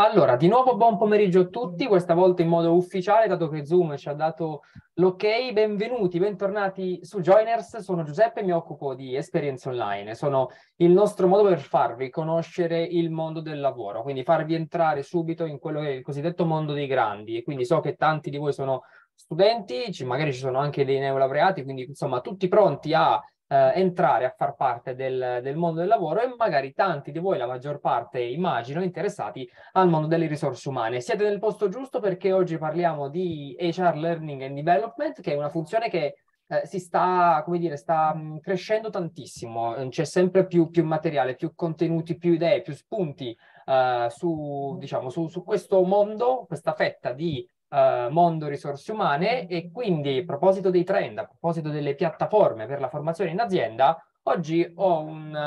Allora, di nuovo buon pomeriggio a tutti, questa volta in modo ufficiale, dato che Zoom ci ha dato l'ok. Benvenuti, bentornati su Joiners, sono Giuseppe e mi occupo di esperienze online. Sono il nostro modo per farvi conoscere il mondo del lavoro, quindi farvi entrare subito in quello che è il cosiddetto mondo dei grandi. E quindi so che tanti di voi sono studenti, magari ci sono anche dei neolaureati, quindi insomma tutti pronti a eh, entrare a far parte del, del, mondo del lavoro e magari tanti di voi, la maggior parte immagino, interessati al mondo delle risorse umane. Siete nel posto giusto perché oggi parliamo di HR Learning and Development, che è una funzione che eh, si sta, come dire, sta mh, mm, crescendo tantissimo, mm, c'è sempre più, più, materiale, più contenuti, più idee, più spunti eh, su, diciamo, su, su questo mondo, questa fetta di eh, mondo risorse umane e quindi a proposito dei trend, a proposito delle piattaforme per la formazione in azienda, oggi ho un, eh,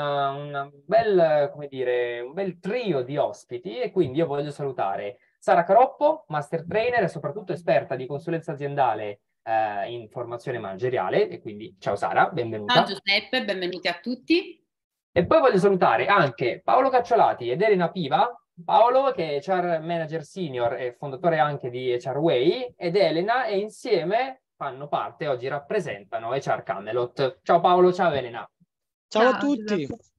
un, bel, dire, un bel trio di ospiti e quindi io voglio salutare Sara Caroppo, master trainer e soprattutto esperta di consulenza aziendale eh, in formazione manageriale e quindi ciao Sara, benvenuta. Ciao Giuseppe, benvenuti a tutti. E poi voglio salutare anche Paolo Cacciolati ed Elena Piva, Paolo, che è HR Manager Senior e fondatore anche di HR Way, ed Elena, e insieme fanno parte, oggi rappresentano HR Camelot. Ciao Paolo, ciao Elena. Ciao, ciao a tutti. Grazie.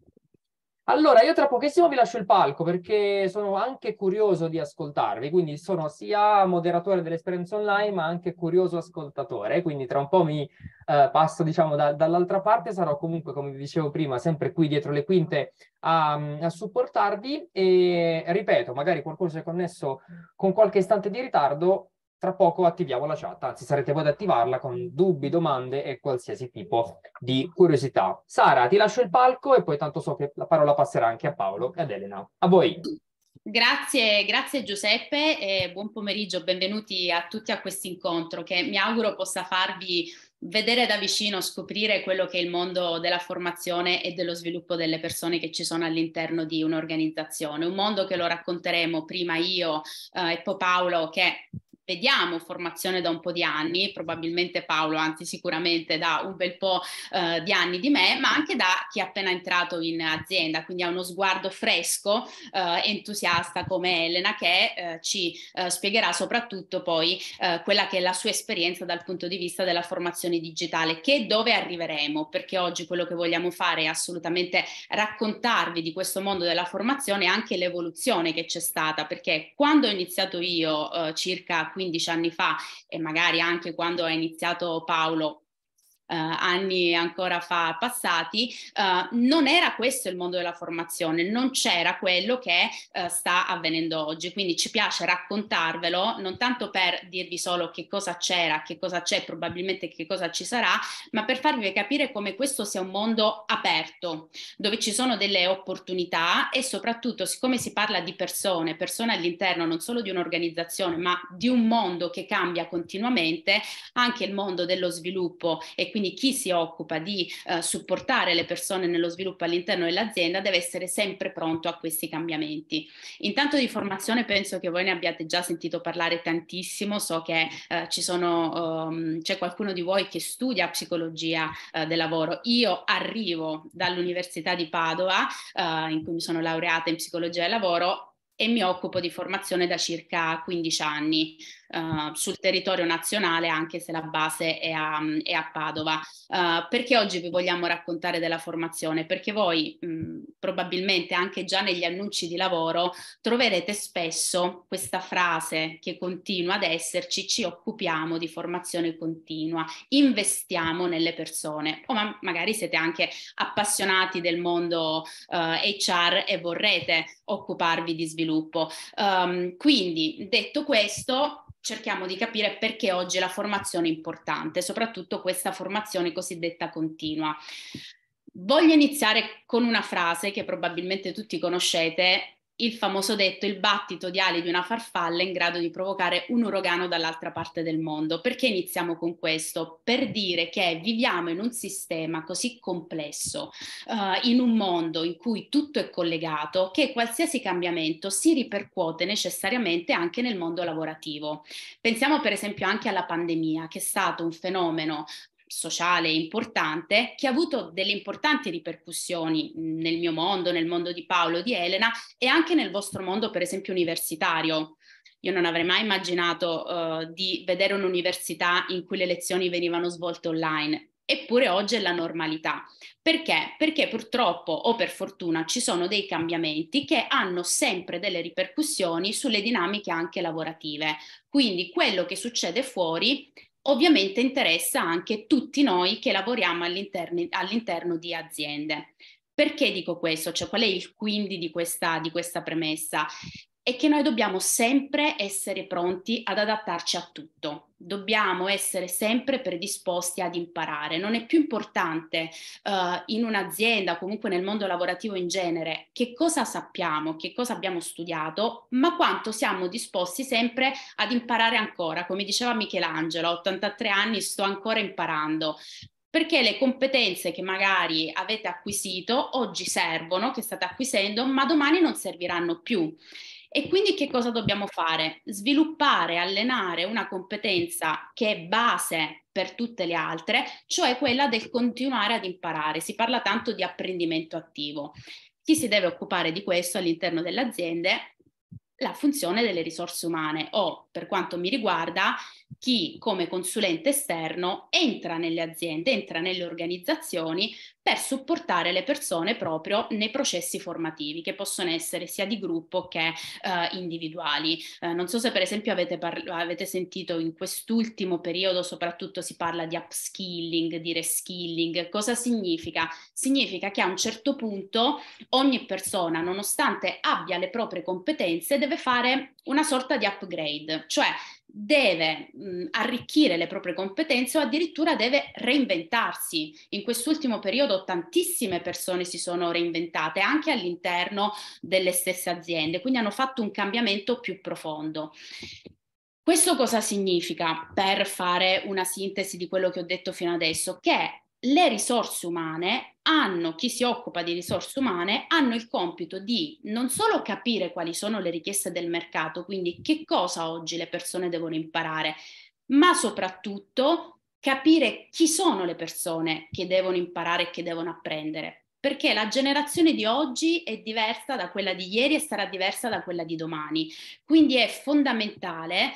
Allora, io tra pochissimo vi lascio il palco perché sono anche curioso di ascoltarvi, quindi sono sia moderatore dell'esperienza online ma anche curioso ascoltatore, quindi tra un po' mi eh, passo diciamo da, dall'altra parte, sarò comunque come vi dicevo prima sempre qui dietro le quinte a, a supportarvi e ripeto, magari qualcuno si è connesso con qualche istante di ritardo, tra poco attiviamo la chat, anzi sarete voi ad attivarla con dubbi, domande e qualsiasi tipo di curiosità. Sara, ti lascio il palco e poi tanto so che la parola passerà anche a Paolo e ad Elena. A voi. Grazie, grazie Giuseppe e buon pomeriggio, benvenuti a tutti a questo incontro che mi auguro possa farvi vedere da vicino, scoprire quello che è il mondo della formazione e dello sviluppo delle persone che ci sono all'interno di un'organizzazione, un mondo che lo racconteremo prima io eh, e poi Paolo che vediamo formazione da un po' di anni, probabilmente Paolo, anzi sicuramente da un bel po' eh, di anni di me, ma anche da chi è appena entrato in azienda, quindi ha uno sguardo fresco, eh, entusiasta come Elena che eh, ci eh, spiegherà soprattutto poi eh, quella che è la sua esperienza dal punto di vista della formazione digitale, che dove arriveremo, perché oggi quello che vogliamo fare è assolutamente raccontarvi di questo mondo della formazione e anche l'evoluzione che c'è stata, perché quando ho iniziato io eh, circa 15 anni fa e magari anche quando ha iniziato Paolo eh, anni ancora fa passati, eh, non era questo il mondo della formazione, non c'era quello che eh, sta avvenendo oggi. Quindi ci piace raccontarvelo, non tanto per dirvi solo che cosa c'era, che cosa c'è, probabilmente che cosa ci sarà, ma per farvi capire come questo sia un mondo aperto, dove ci sono delle opportunità e soprattutto siccome si parla di persone, persone all'interno non solo di un'organizzazione, ma di un mondo che cambia continuamente, anche il mondo dello sviluppo e quindi quindi chi si occupa di eh, supportare le persone nello sviluppo all'interno dell'azienda deve essere sempre pronto a questi cambiamenti. Intanto di formazione penso che voi ne abbiate già sentito parlare tantissimo, so che eh, ci sono, um, c'è qualcuno di voi che studia psicologia eh, del lavoro. Io arrivo dall'Università di Padova, eh, in cui mi sono laureata in psicologia del lavoro, e mi occupo di formazione da circa 15 anni. Eh, sul territorio nazionale, anche se la base è a, è a Padova. Uh, perché oggi vi vogliamo raccontare della formazione? Perché voi mh, probabilmente anche già negli annunci di lavoro troverete spesso questa frase che continua ad esserci, ci occupiamo di formazione continua, investiamo nelle persone o ma- magari siete anche appassionati del mondo uh, eh, HR e vorrete occuparvi di sviluppo. Um, quindi detto questo, cerchiamo di capire perché oggi la formazione è importante, soprattutto questa formazione cosiddetta continua. Voglio iniziare con una frase che probabilmente tutti conoscete, il famoso detto il battito di ali di una farfalla in grado di provocare un uragano dall'altra parte del mondo. Perché iniziamo con questo? Per dire che viviamo in un sistema così complesso, uh, in un mondo in cui tutto è collegato, che qualsiasi cambiamento si ripercuote necessariamente anche nel mondo lavorativo. Pensiamo per esempio anche alla pandemia, che è stato un fenomeno sociale importante che ha avuto delle importanti ripercussioni nel mio mondo, nel mondo di Paolo, di Elena e anche nel vostro mondo, per esempio, universitario. Io non avrei mai immaginato uh, di vedere un'università in cui le lezioni venivano svolte online. Eppure oggi è la normalità. Perché? Perché purtroppo o per fortuna ci sono dei cambiamenti che hanno sempre delle ripercussioni sulle dinamiche anche lavorative. Quindi quello che succede fuori ovviamente interessa anche tutti noi che lavoriamo all'interno, all'interno di aziende. Perché dico questo? Cioè, qual è il quindi di questa, di questa, premessa? è che noi dobbiamo sempre essere pronti ad adattarci a tutto. Dobbiamo essere sempre predisposti ad imparare. Non è più importante uh, in un'azienda, comunque nel mondo lavorativo in genere, che cosa sappiamo, che cosa abbiamo studiato, ma quanto siamo disposti sempre ad imparare ancora. Come diceva Michelangelo, a 83 anni sto ancora imparando perché le competenze che magari avete acquisito oggi servono, che state acquisendo, ma domani non serviranno più. E quindi che cosa dobbiamo fare? Sviluppare, allenare una competenza che è base per tutte le altre, cioè quella del continuare ad imparare. Si parla tanto di apprendimento attivo. Chi si deve occupare di questo all'interno delle aziende? La funzione delle risorse umane o per quanto mi riguarda, chi come consulente esterno entra nelle aziende, entra nelle organizzazioni per supportare le persone proprio nei processi formativi che possono essere sia di gruppo che eh, individuali. Eh, non so se per esempio avete, par- avete, sentito in quest'ultimo periodo soprattutto si parla di upskilling, di reskilling. Cosa significa? Significa che a un certo punto ogni persona, nonostante abbia le proprie competenze, deve fare una sorta di upgrade eh, cioè deve mh, arricchire le proprie competenze o addirittura deve reinventarsi. In quest'ultimo periodo tantissime persone si sono reinventate anche all'interno delle stesse aziende, quindi hanno fatto un cambiamento più profondo. Questo cosa significa per fare una sintesi di quello che ho detto fino adesso? Che le risorse umane hanno, chi si occupa di risorse umane, hanno il compito di non solo capire quali sono le richieste del mercato, quindi che cosa oggi le persone devono imparare, ma soprattutto capire chi sono le persone che devono imparare e che devono apprendere, perché la generazione di oggi è diversa da quella di ieri e sarà diversa da quella di domani. Quindi è fondamentale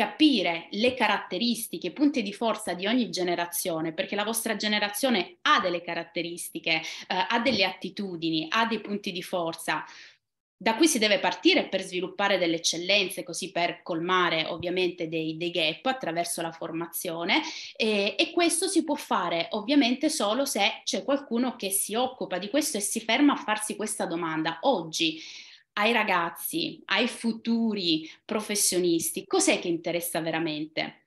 capire le caratteristiche, i punti di forza di ogni generazione, perché la vostra generazione ha delle caratteristiche, eh, ha delle attitudini, ha dei punti di forza. Da qui si deve partire per sviluppare delle eccellenze, così per colmare ovviamente dei, dei gap attraverso la formazione e, e questo si può fare ovviamente solo se c'è qualcuno che si occupa di questo e si ferma a farsi questa domanda. Oggi ai ragazzi, ai futuri professionisti, cos'è che interessa veramente?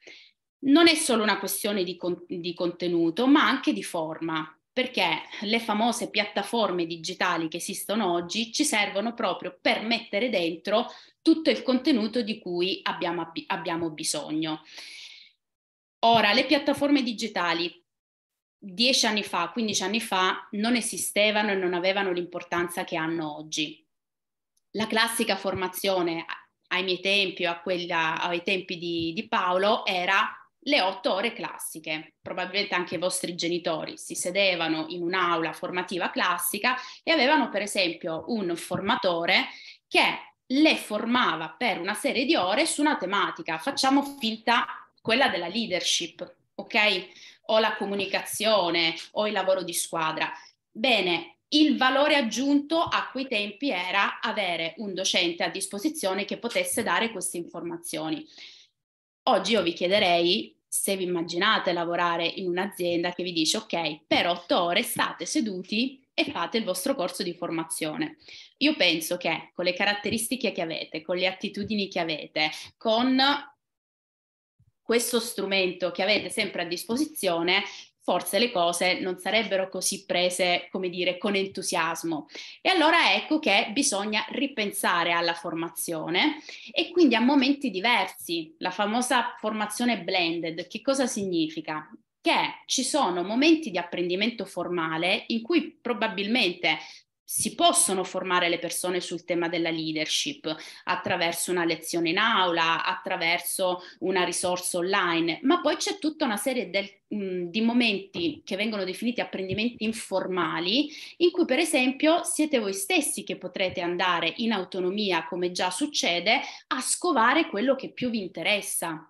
Non è solo una questione di, con- di contenuto, ma anche di forma, perché le famose piattaforme digitali che esistono oggi ci servono proprio per mettere dentro tutto il contenuto di cui abbiamo, ab- abbiamo bisogno. Ora, le piattaforme digitali dieci anni fa, quindici anni fa, non esistevano e non avevano l'importanza che hanno oggi la classica formazione ai miei tempi o ai tempi di, di Paolo era le otto ore classiche. Probabilmente anche i vostri genitori si sedevano in un'aula formativa classica e avevano per esempio un formatore che le formava per una serie di ore su una tematica. Facciamo finta quella della leadership, ok? O la comunicazione o il lavoro di squadra. Bene, il valore aggiunto a quei tempi era avere un docente a disposizione che potesse dare queste informazioni. Oggi io vi chiederei se vi immaginate lavorare in un'azienda che vi dice ok, per otto ore state seduti e fate il vostro corso di formazione. Io penso che con le caratteristiche che avete, con le attitudini che avete, con questo strumento che avete sempre a disposizione, forse le cose non sarebbero così prese, come dire, con entusiasmo. E allora ecco che bisogna ripensare alla formazione e quindi a momenti diversi. La famosa formazione blended, che cosa significa? Che ci sono momenti di apprendimento formale in cui probabilmente si possono formare le persone sul tema della leadership attraverso una lezione in aula, attraverso una risorsa online, ma poi c'è tutta una serie del, mh, mhmm, di momenti che vengono definiti apprendimenti informali, in cui per esempio siete voi stessi che potrete andare in autonomia, come già succede, a scovare quello che più vi interessa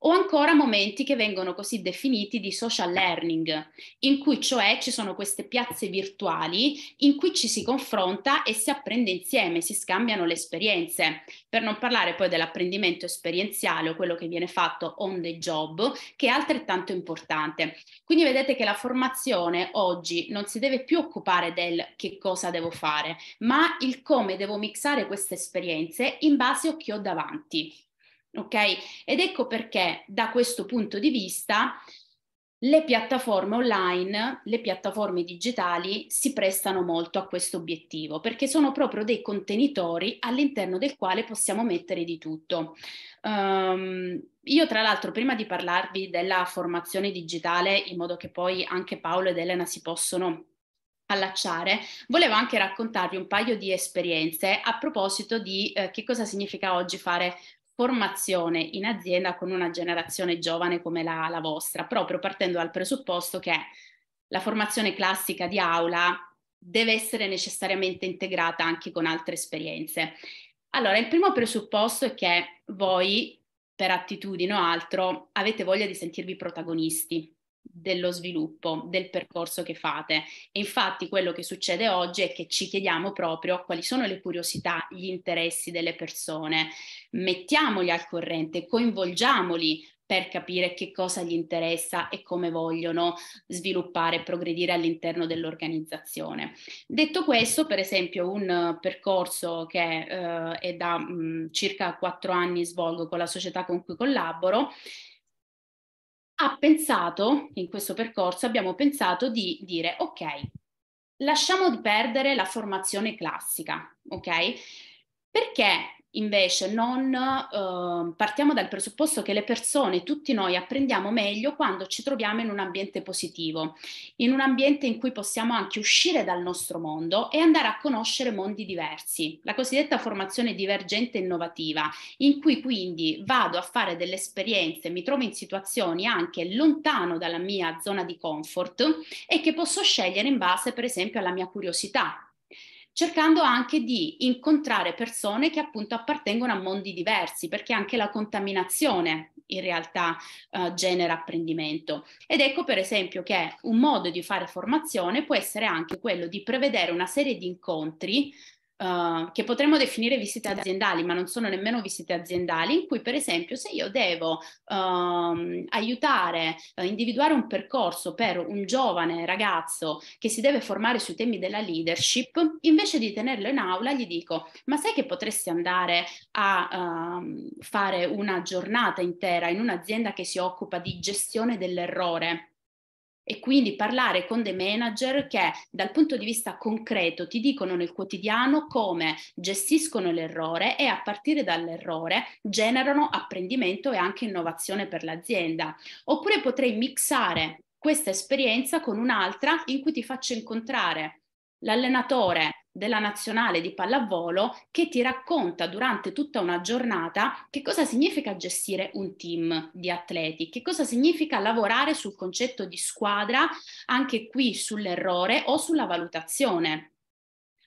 o ancora momenti che vengono così definiti di social learning, in cui cioè ci sono queste piazze virtuali in cui ci si confronta e si apprende insieme, si scambiano le esperienze, per non parlare poi dell'apprendimento esperienziale o quello che viene fatto on the job, che è altrettanto importante. Quindi vedete che la formazione oggi non si deve più occupare del che cosa devo fare, ma il come devo mixare queste esperienze in base a chi ho davanti ok? Ed ecco perché da questo punto di vista le piattaforme online, le piattaforme digitali si prestano molto a questo obiettivo perché sono proprio dei contenitori all'interno del quale possiamo mettere di tutto. Um, io tra l'altro prima di parlarvi della formazione digitale, in modo che poi anche Paolo ed Elena si possono allacciare, volevo anche raccontarvi un paio di esperienze a proposito di eh, che cosa significa oggi fare formazione in azienda con una generazione giovane come la, la vostra, proprio partendo dal presupposto che la formazione classica di aula deve essere necessariamente integrata anche con altre esperienze. Allora, il primo presupposto è che voi, per attitudine o altro, avete voglia di sentirvi protagonisti dello sviluppo, del percorso che fate. E infatti quello che succede oggi è che ci chiediamo proprio quali sono le curiosità, gli interessi delle persone, mettiamoli al corrente, coinvolgiamoli per capire che cosa gli interessa e come vogliono sviluppare e progredire all'interno dell'organizzazione. Detto questo, per esempio, un eh, percorso che eh, è da mh, mm, circa quattro anni svolgo con la società con cui collaboro ha pensato, in questo percorso abbiamo pensato di dire ok, lasciamo perdere la formazione classica, ok? Perché Invece non eh, partiamo dal presupposto che le persone, tutti noi apprendiamo meglio quando ci troviamo in un ambiente positivo, in un ambiente in cui possiamo anche uscire dal nostro mondo e andare a conoscere mondi diversi, la cosiddetta formazione divergente innovativa, in cui quindi vado a fare delle esperienze, mi trovo in situazioni anche lontano dalla mia zona di comfort e che posso scegliere in base per esempio alla mia curiosità, cercando anche di incontrare persone che appunto appartengono a mondi diversi, perché anche la contaminazione in realtà uh, genera apprendimento. Ed ecco per esempio che un modo di fare formazione può essere anche quello di prevedere una serie di incontri uh, che potremmo definire visite aziendali, ma non sono nemmeno visite aziendali, in cui per esempio se io devo um, aiutare, uh, individuare un percorso per un giovane ragazzo che si deve formare sui temi della leadership, invece di tenerlo in aula gli dico, ma sai che potresti andare a uh, fare una giornata intera in un'azienda che si occupa di gestione dell'errore? E quindi parlare con dei manager che dal punto di vista concreto ti dicono nel quotidiano come gestiscono l'errore e a partire dall'errore generano apprendimento e anche innovazione per l'azienda. Oppure potrei mixare questa esperienza con un'altra in cui ti faccio incontrare l'allenatore della nazionale di pallavolo che ti racconta durante tutta una giornata che cosa significa gestire un team di atleti, che cosa significa lavorare sul concetto di squadra, anche qui sull'errore o sulla valutazione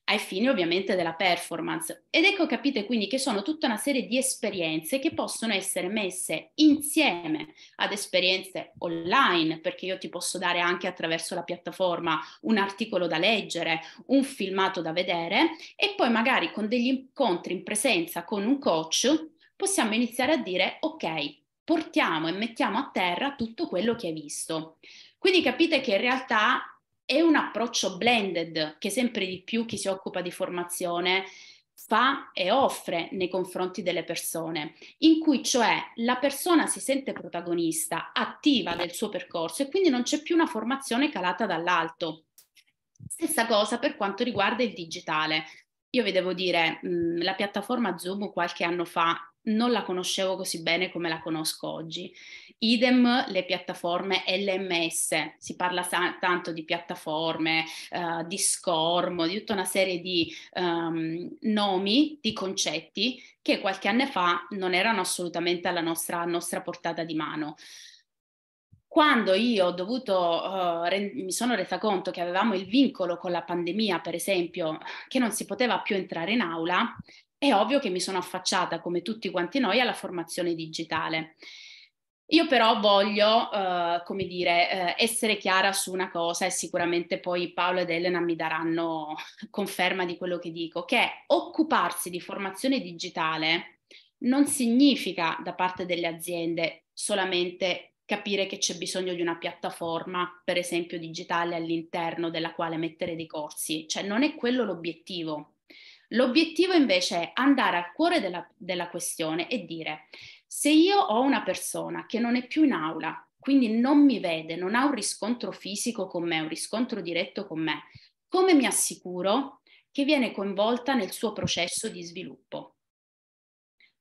ai fini ovviamente della performance. Ed ecco capite quindi che sono tutta una serie di esperienze che possono essere messe insieme ad esperienze online, perché io ti posso dare anche attraverso la piattaforma un articolo da leggere, un filmato da vedere e poi magari con degli incontri in presenza con un coach possiamo iniziare a dire ok, portiamo e mettiamo a terra tutto quello che hai visto. Quindi capite che in realtà è un approccio blended che sempre di più chi si occupa di formazione fa e offre nei confronti delle persone, in cui cioè la persona si sente protagonista, attiva del suo percorso e quindi non c'è più una formazione calata dall'alto. Stessa cosa per quanto riguarda il digitale. Io vi devo dire, mh, la piattaforma Zoom qualche anno fa non la conoscevo così bene come la conosco oggi. Idem le piattaforme LMS, si parla sa- tanto di piattaforme, uh, di scormo, di tutta una serie di um, nomi, di concetti che qualche anno fa non erano assolutamente alla nostra, nostra portata di mano. Quando io ho dovuto, uh, eh, re- mi sono resa conto che avevamo il vincolo con la pandemia, per esempio, che non si poteva più entrare in aula, è ovvio che mi sono affacciata, come tutti quanti noi, alla formazione digitale. Io però voglio, eh, come dire, eh, essere chiara su una cosa e sicuramente poi Paolo ed Elena mi daranno conferma di quello che dico, che occuparsi di formazione digitale non significa da parte delle aziende solamente capire che c'è bisogno di una piattaforma, per esempio digitale, all'interno della quale mettere dei corsi, cioè non è quello l'obiettivo. L'obiettivo invece è andare al cuore della, della questione e dire se io ho una persona che non è più in aula, quindi non mi vede, non ha un riscontro fisico con me, un riscontro diretto con me, come mi assicuro che viene coinvolta nel suo processo di sviluppo?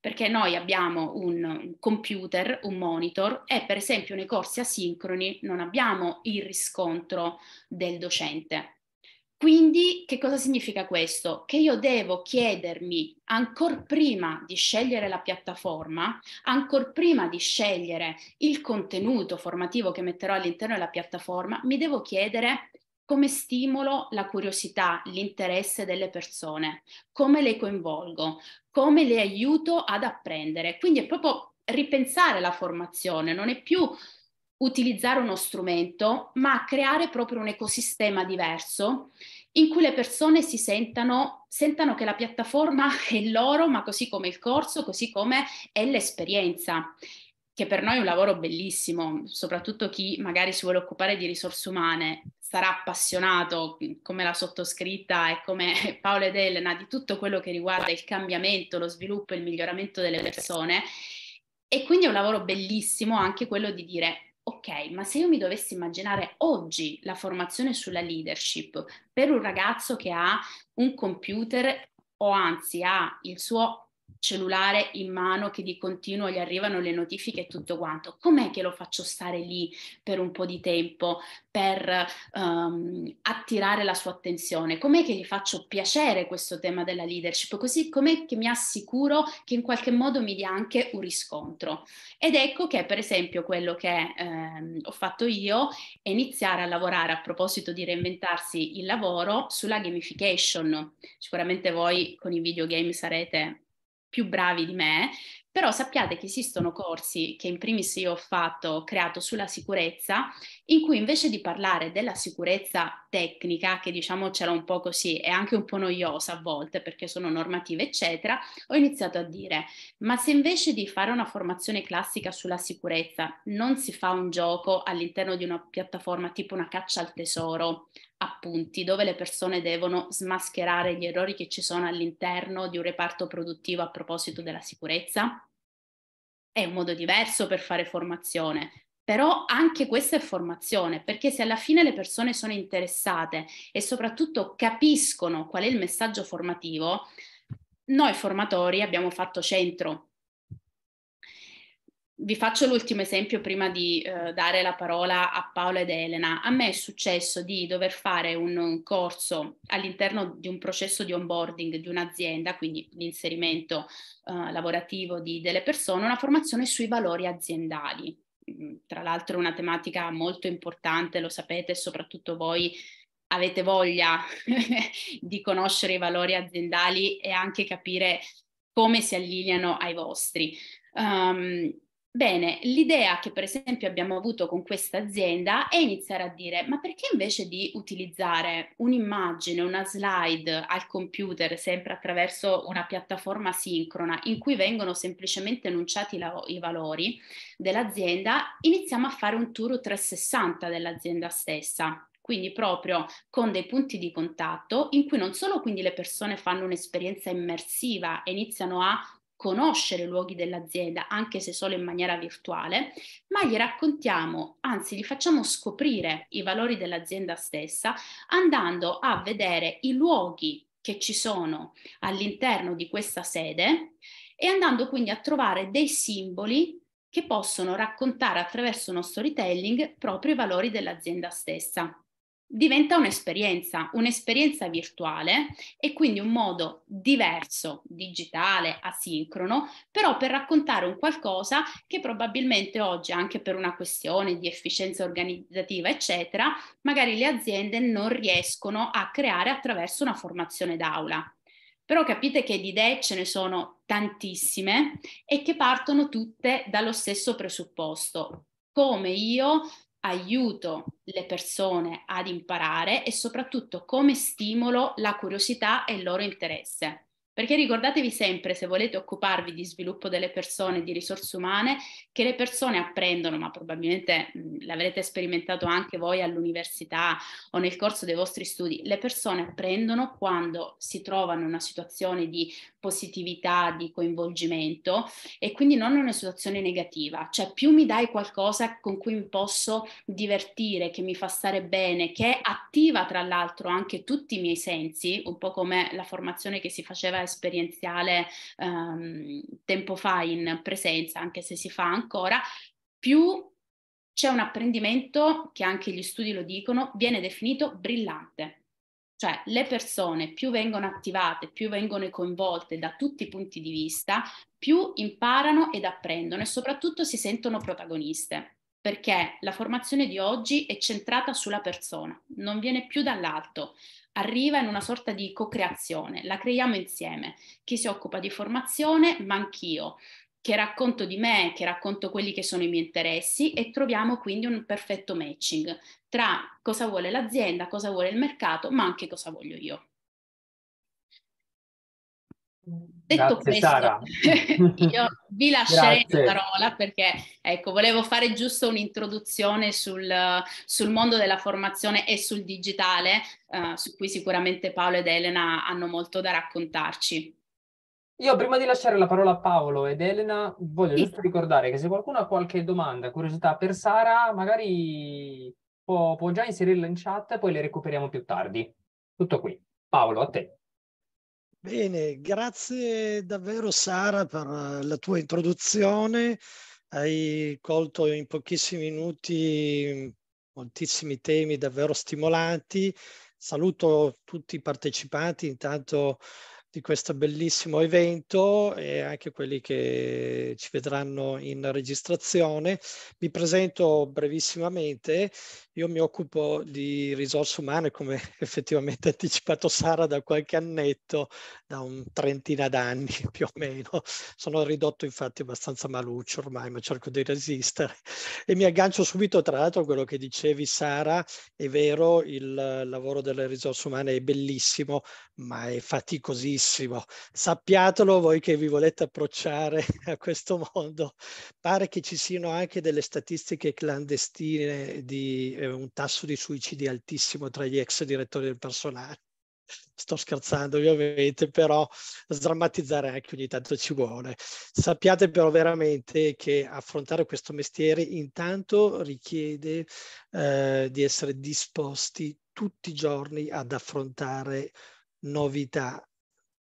Perché noi abbiamo un computer, un monitor e per esempio nei corsi asincroni non abbiamo il riscontro del docente, quindi che cosa significa questo? Che io devo chiedermi ancora prima di scegliere la piattaforma, ancora prima di scegliere il contenuto formativo che metterò all'interno della piattaforma, mi devo chiedere come stimolo la curiosità, l'interesse delle persone, come le coinvolgo, come le aiuto ad apprendere. Quindi è proprio ripensare la formazione, non è più utilizzare uno strumento, ma creare proprio un ecosistema diverso in cui le persone si sentano, sentano che la piattaforma è loro, ma così come il corso, così come è l'esperienza che per noi è un lavoro bellissimo, soprattutto chi magari si vuole occupare di risorse umane, sarà appassionato come la sottoscritta e come Paolo ed Elena di tutto quello che riguarda il cambiamento, lo sviluppo e il miglioramento delle persone. E quindi è un lavoro bellissimo anche quello di dire ok, ma se io mi dovessi immaginare oggi la formazione sulla leadership per un ragazzo che ha un computer o anzi ha il suo cellulare in mano che di continuo gli arrivano le notifiche e tutto quanto, com'è che lo faccio stare lì per un po' di tempo per um, attirare la sua attenzione? Com'è che gli faccio piacere questo tema della leadership? Così com'è che mi assicuro che in qualche modo mi dia anche un riscontro? Ed ecco che per esempio quello che ehm, ho fatto io è iniziare a lavorare a proposito di reinventarsi il lavoro sulla gamification. Sicuramente voi con i videogame sarete più bravi di me, però sappiate che esistono corsi che in primis io ho fatto, creato sulla sicurezza, in cui invece di parlare della sicurezza tecnica, che diciamo c'era un po' così, è anche un po' noiosa a volte perché sono normative, eccetera, ho iniziato a dire, ma se invece di fare una formazione classica sulla sicurezza non si fa un gioco all'interno di una piattaforma tipo una caccia al tesoro, appunti dove le persone devono smascherare gli errori che ci sono all'interno di un reparto produttivo a proposito della sicurezza. È un modo diverso per fare formazione, però anche questa è formazione, perché se alla fine le persone sono interessate e soprattutto capiscono qual è il messaggio formativo, noi formatori abbiamo fatto centro vi faccio l'ultimo esempio prima di eh, dare la parola a Paolo ed Elena. A me è successo di dover fare un, un corso all'interno di un processo di onboarding di un'azienda, quindi l'inserimento eh, lavorativo di, delle persone, una formazione sui valori aziendali. Mm, tra l'altro è una tematica molto importante, lo sapete, soprattutto voi avete voglia di conoscere i valori aziendali e anche capire come si allineano ai vostri. Um, Bene, l'idea che per esempio abbiamo avuto con questa azienda è iniziare a dire ma perché invece di utilizzare un'immagine, una slide al computer, sempre attraverso una piattaforma sincrona in cui vengono semplicemente enunciati la, i valori dell'azienda, iniziamo a fare un tour 360 dell'azienda stessa, quindi proprio con dei punti di contatto in cui non solo quindi le persone fanno un'esperienza immersiva e iniziano a conoscere i luoghi dell'azienda, anche se solo in maniera virtuale, ma gli raccontiamo, anzi gli facciamo scoprire i valori dell'azienda stessa andando a vedere i luoghi che ci sono all'interno di questa sede e andando quindi a trovare dei simboli che possono raccontare attraverso uno storytelling proprio i valori dell'azienda stessa diventa un'esperienza, un'esperienza virtuale e quindi un modo diverso, digitale, asincrono, però per raccontare un qualcosa che probabilmente oggi, anche per una questione di efficienza organizzativa, eccetera, magari le aziende non riescono a creare attraverso una formazione d'aula. Però capite che di idee ce ne sono tantissime e che partono tutte dallo stesso presupposto. Come io aiuto le persone ad imparare e soprattutto come stimolo la curiosità e il loro interesse. Perché ricordatevi sempre, se volete occuparvi di sviluppo delle persone, di risorse umane, che le persone apprendono, ma probabilmente mh, mm, l'avrete sperimentato anche voi all'università o nel corso dei vostri studi, le persone apprendono quando si trovano in una situazione di positività, di coinvolgimento e quindi non in una situazione negativa, cioè più mi dai qualcosa con cui mi posso divertire, che mi fa stare bene, che attiva tra l'altro anche tutti i miei sensi, un po' come la formazione che si faceva esperienziale ehm, tempo fa in presenza, anche se si fa ancora, più c'è un apprendimento, che anche gli studi lo dicono, viene definito brillante. Cioè le persone più vengono attivate, più vengono coinvolte da tutti i punti di vista, più imparano ed apprendono e soprattutto si sentono protagoniste perché la formazione di oggi è centrata sulla persona, non viene più dall'alto, arriva in una sorta di co-creazione, la creiamo insieme, chi si occupa di formazione, ma anch'io, che racconto di me, che racconto quelli che sono i miei interessi e troviamo quindi un perfetto matching tra cosa vuole l'azienda, cosa vuole il mercato, ma anche cosa voglio io. Detto Grazie, questo, io vi lascerei la parola perché ecco, volevo fare giusto un'introduzione sul, sul mondo della formazione e sul digitale, uh, su cui sicuramente Paolo ed Elena hanno molto da raccontarci. Io prima di lasciare la parola a Paolo ed Elena, voglio sì. giusto ricordare che se qualcuno ha qualche domanda, curiosità per Sara, magari può, può già inserirla in chat e poi le recuperiamo più tardi. Tutto qui. Paolo, a te. Bene, grazie davvero Sara per eh, la tua introduzione. Hai colto in pochissimi minuti mm, moltissimi temi davvero stimolanti. Saluto tutti i partecipanti intanto di questo bellissimo evento e anche quelli che ci vedranno in registrazione. Mi presento brevissimamente, io mi occupo di risorse umane, come effettivamente ha anticipato Sara, da qualche annetto, da un trentina d'anni più o meno. Sono ridotto infatti abbastanza maluccio ormai, ma cerco di resistere. E mi aggancio subito, tra l'altro, a quello che dicevi Sara. È vero, il lavoro delle risorse umane è bellissimo, ma è faticosissimo. Sappiatelo voi che vi volete approcciare a questo mondo. Pare che ci siano anche delle statistiche clandestine di eh, un tasso di suicidi altissimo tra gli ex direttori del personale. Sto scherzando ovviamente, però sdrammatizzare anche ogni tanto ci vuole. Sappiate però veramente che affrontare questo mestiere intanto richiede eh, di essere disposti tutti i giorni ad affrontare novità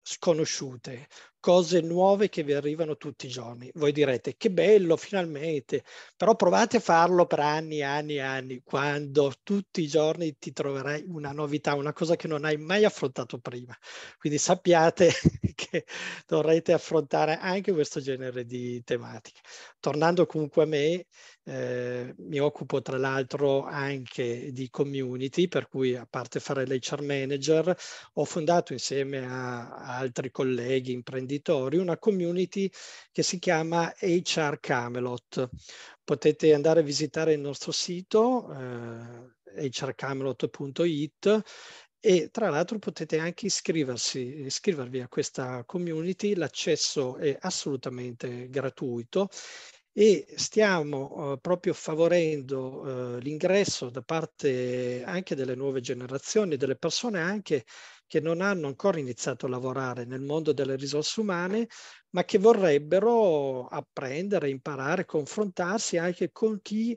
sconosciute, cose nuove che vi arrivano tutti i giorni. Voi direte che bello, finalmente, però provate a farlo per anni, e anni, e anni, quando tutti i giorni ti troverai una novità, una cosa che non hai mai affrontato prima. Quindi sappiate che dovrete affrontare anche questo genere di tematiche. Tornando comunque a me, eh, mi occupo tra l'altro anche di community, per cui a parte fare l'HR manager, ho fondato insieme a altri colleghi imprenditori, imprenditori, una community che si chiama HR Camelot. Potete andare a visitare il nostro sito eh, hrcamelot.it e tra l'altro potete anche iscrivervi a questa community, l'accesso è assolutamente gratuito e stiamo eh, proprio favorendo eh, l'ingresso da parte anche delle nuove generazioni, delle persone anche che non hanno ancora iniziato a lavorare nel mondo delle risorse umane, ma che vorrebbero apprendere, imparare, confrontarsi anche con chi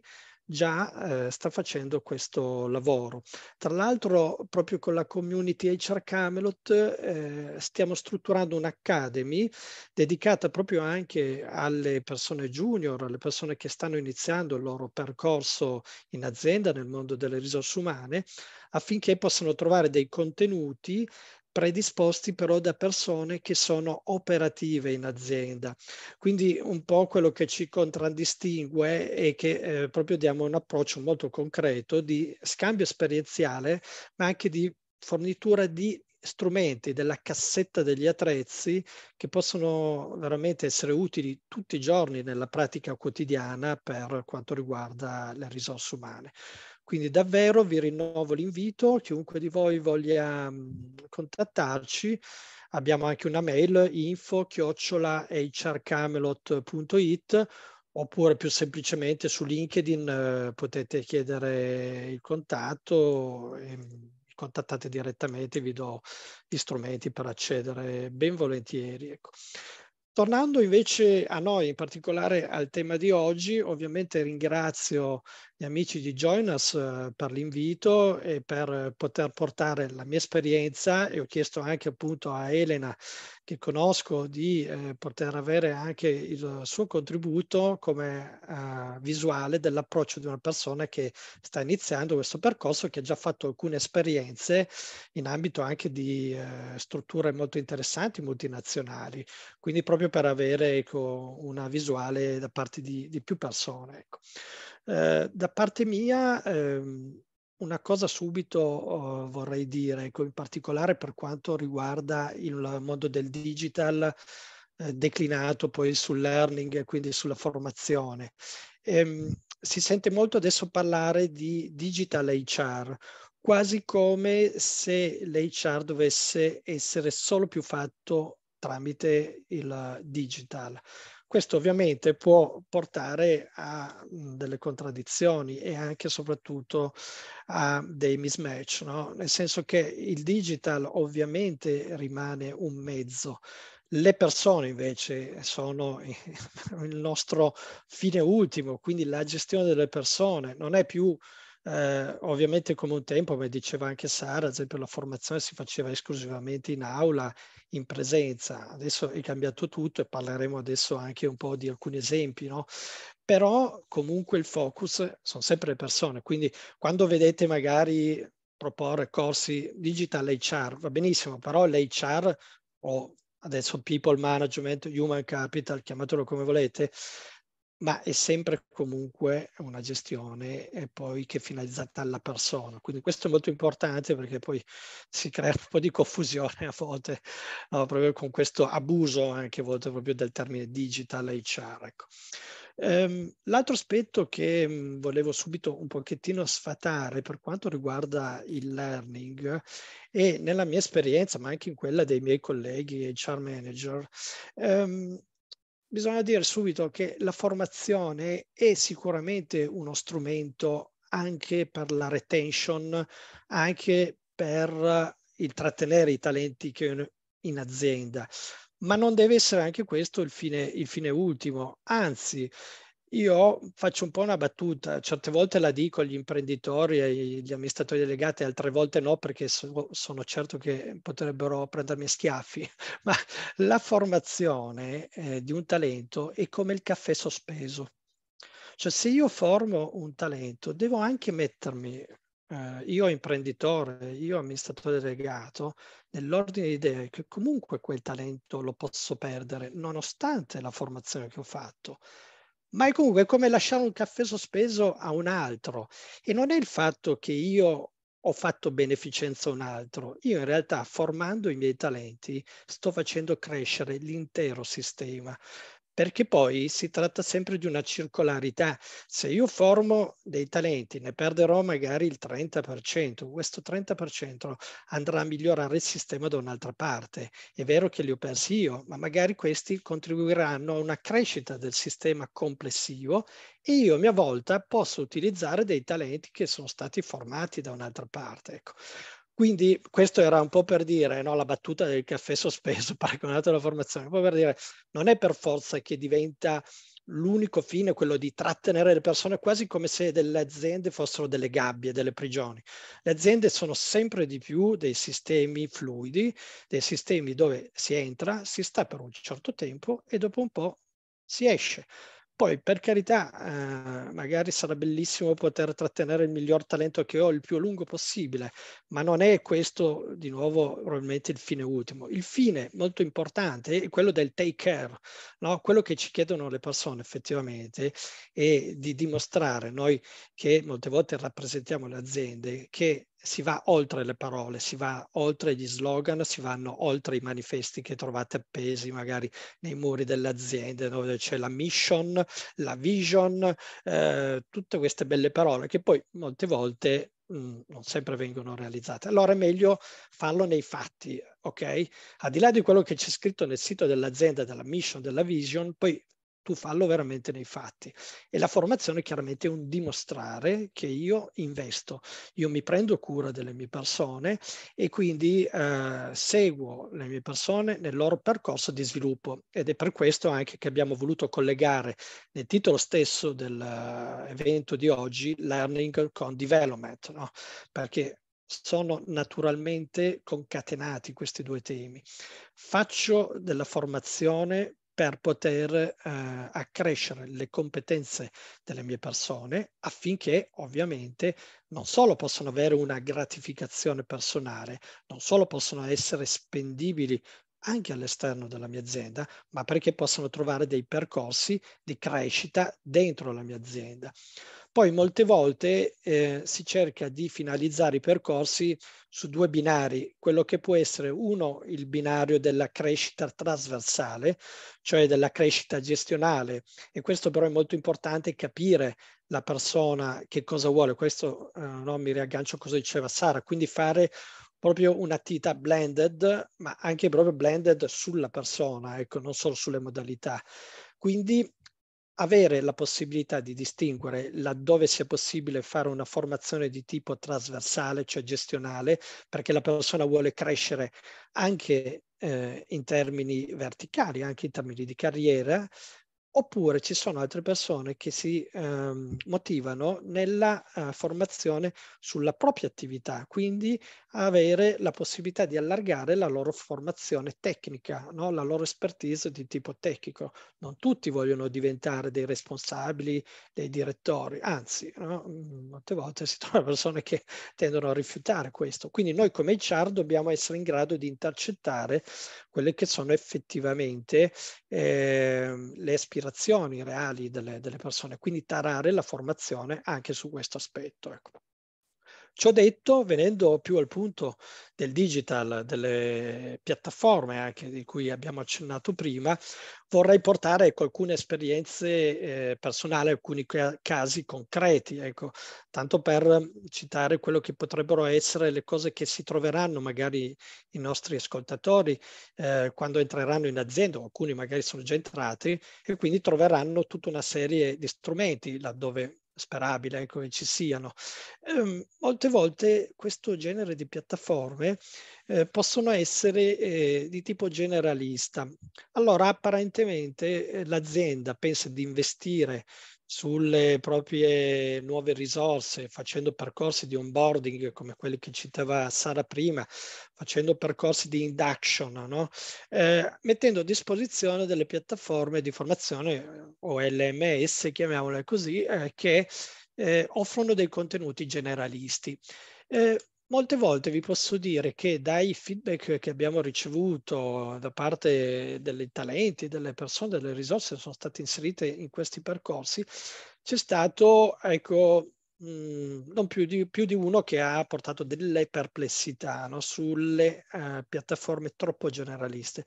già eh, sta facendo questo lavoro. Tra l'altro proprio con la community HR Camelot eh, stiamo strutturando un'academy dedicata proprio anche alle persone junior, alle persone che stanno iniziando il loro percorso in azienda nel mondo delle risorse umane, affinché possano trovare dei contenuti predisposti però da persone che sono operative in azienda. Quindi un po' quello che ci contraddistingue è che eh, proprio diamo un approccio molto concreto di scambio esperienziale, ma anche di fornitura di strumenti della cassetta degli attrezzi che possono veramente essere utili tutti i giorni nella pratica quotidiana per quanto riguarda le risorse umane. Quindi davvero vi rinnovo l'invito, chiunque di voi voglia mm, contattarci, abbiamo anche una mail info chiocciolahrcamelot.it oppure più semplicemente su LinkedIn eh, potete chiedere il contatto e mm, contattate direttamente, vi do gli strumenti per accedere ben volentieri. Ecco. Tornando invece a noi, in particolare al tema di oggi, ovviamente ringrazio gli amici di Join Us eh, per l'invito e per poter portare la mia esperienza e ho chiesto anche appunto a Elena che conosco di eh, poter avere anche il suo contributo come eh, visuale dell'approccio di una persona che sta iniziando questo percorso, che ha già fatto alcune esperienze in ambito anche di eh, strutture molto interessanti, multinazionali, quindi proprio per avere ecco, una visuale da parte di, di più persone. Ecco. Eh, da parte mia, ehm, una cosa subito oh, vorrei dire, ecco, in particolare per quanto riguarda il mondo del digital eh, declinato poi sul learning e quindi sulla formazione. Ehm, si sente molto adesso parlare di digital HR, quasi come se l'HR dovesse essere solo più fatto tramite il digital. Questo ovviamente può portare a delle contraddizioni e anche e soprattutto a dei mismatch, no? nel senso che il digital ovviamente rimane un mezzo, le persone invece sono il nostro fine ultimo, quindi la gestione delle persone non è più eh, ovviamente come un tempo, come diceva anche Sara, ad esempio la formazione si faceva esclusivamente in aula, in presenza. Adesso è cambiato tutto e parleremo adesso anche un po' di alcuni esempi, no? Però comunque il focus sono sempre le persone, quindi quando vedete magari proporre corsi digital HR, va benissimo, però l'HR o adesso people management, human capital, chiamatelo come volete, ma è sempre comunque una gestione poi che è finalizzata alla persona. Quindi questo è molto importante perché poi si crea un po' di confusione a volte no, proprio con questo abuso anche a volte proprio del termine digital HR. Ecco. Ehm, l'altro aspetto che mhmm, volevo subito un pochettino sfatare per quanto riguarda il learning e nella mia esperienza, ma anche in quella dei miei colleghi HR manager, ehm, bisogna dire subito che la formazione è sicuramente uno strumento anche per la retention, anche per il trattenere i talenti che in azienda, ma non deve essere anche questo il fine, il fine ultimo, anzi io faccio un po' una battuta, certe volte la dico agli imprenditori, agli amministratori delegati, altre volte no perché so, sono certo che potrebbero prendermi schiaffi, ma la formazione eh, di un talento è come il caffè sospeso. Cioè se io formo un talento devo anche mettermi Uh, io imprenditore, io amministratore delegato, nell'ordine di idee che comunque quel talento lo posso perdere nonostante la formazione che ho fatto ma è comunque come lasciare un caffè sospeso a un altro. E non è il fatto che io ho fatto beneficenza a un altro, io in realtà formando i miei talenti sto facendo crescere l'intero sistema perché poi si tratta sempre di una circolarità. Se io formo dei talenti, ne perderò magari il 30%, questo 30% andrà a migliorare il sistema da un'altra parte. È vero che li ho persi io, ma magari questi contribuiranno a una crescita del sistema complessivo e io a mia volta posso utilizzare dei talenti che sono stati formati da un'altra parte. Ecco. Quindi questo era un po' per dire, no, la battuta del caffè sospeso paragonato alla formazione, un po' per dire, non è per forza che diventa l'unico fine quello di trattenere le persone quasi come se delle aziende fossero delle gabbie, delle prigioni. Le aziende sono sempre di più dei sistemi fluidi, dei sistemi dove si entra, si sta per un certo tempo e dopo un po' si esce. Poi, per carità, eh, magari sarà bellissimo poter trattenere il miglior talento che ho il più a lungo possibile, ma non è questo, di nuovo, probabilmente il fine ultimo. Il fine molto importante è quello del take care, no? quello che ci chiedono le persone effettivamente è di dimostrare noi che molte volte rappresentiamo le aziende che si va oltre le parole, si va oltre gli slogan, si vanno oltre i manifesti che trovate appesi magari nei muri delle aziende dove c'è la mission, la vision, eh, tutte queste belle parole che poi molte volte mh, mm, non sempre vengono realizzate. Allora è meglio farlo nei fatti, ok? Al di là di quello che c'è scritto nel sito dell'azienda, della mission, della vision, poi tu fallo veramente nei fatti. E la formazione chiaramente è un dimostrare che io investo, io mi prendo cura delle mie persone e quindi eh, seguo le mie persone nel loro percorso di sviluppo ed è per questo anche che abbiamo voluto collegare nel titolo stesso dell'evento eh, di oggi Learning con Development, no? perché sono naturalmente concatenati questi due temi. Faccio della formazione per poter eh, accrescere le competenze delle mie persone affinché ovviamente non solo possano avere una gratificazione personale, non solo possono essere spendibili anche all'esterno della mia azienda, ma perché possano trovare dei percorsi di crescita dentro la mia azienda. Poi molte volte eh, si cerca di finalizzare i percorsi su due binari, quello che può essere uno il binario della crescita trasversale, cioè della crescita gestionale e questo però è molto importante capire la persona che cosa vuole, questo eh, no, mi riaggancio a cosa diceva Sara, quindi fare proprio un'attività blended, ma anche proprio blended sulla persona, ecco, non solo sulle modalità. Quindi avere la possibilità di distinguere laddove sia possibile fare una formazione di tipo trasversale, cioè gestionale, perché la persona vuole crescere anche eh, in termini verticali, anche in termini di carriera, Oppure ci sono altre persone che si ehm, motivano nella eh, formazione sulla propria attività, quindi avere la possibilità di allargare la loro formazione tecnica, no? la loro expertise di tipo tecnico. Non tutti vogliono diventare dei responsabili, dei direttori, anzi, no? Mm, molte volte si trovano persone che tendono a rifiutare questo. Quindi noi come HR dobbiamo essere in grado di intercettare quelle che sono effettivamente eh, le aspirazioni aspirazioni reali delle, delle persone, quindi tarare la formazione anche su questo aspetto. Ecco. Ciò detto, venendo più al punto del digital, delle piattaforme anche di cui abbiamo accennato prima, vorrei portare ecco, alcune esperienze eh, personali, alcuni casi concreti, ecco, tanto per citare quello che potrebbero essere le cose che si troveranno magari i nostri ascoltatori eh, quando entreranno in azienda, alcuni magari sono già entrati e quindi troveranno tutta una serie di strumenti laddove sperabile ecco, che ci siano. Eh, molte volte questo genere di piattaforme eh, possono essere eh, di tipo generalista. Allora apparentemente eh, l'azienda pensa di investire sulle proprie nuove risorse, facendo percorsi di onboarding come quelli che citava Sara prima, facendo percorsi di induction, no? eh, mettendo a disposizione delle piattaforme di formazione o LMS, chiamiamole così, eh, che eh, offrono dei contenuti generalisti. Eh, Molte volte vi posso dire che dai feedback che abbiamo ricevuto da parte dei talenti, delle persone, delle risorse che sono state inserite in questi percorsi, c'è stato ecco, Mhmm, non più di, più di, uno che ha portato delle perplessità no, sulle uh, piattaforme troppo generaliste.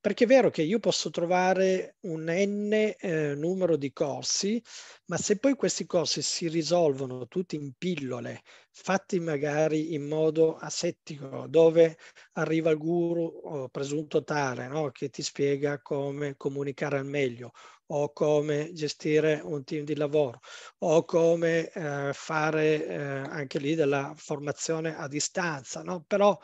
Perché è vero che io posso trovare un n eh, numero di corsi, ma se poi questi corsi si risolvono tutti in pillole, fatti magari in modo asettico, dove arriva il guru presunto tale no, che ti spiega come comunicare al meglio, o come gestire un team di lavoro o come eh, fare eh, anche lì della formazione a distanza, no? però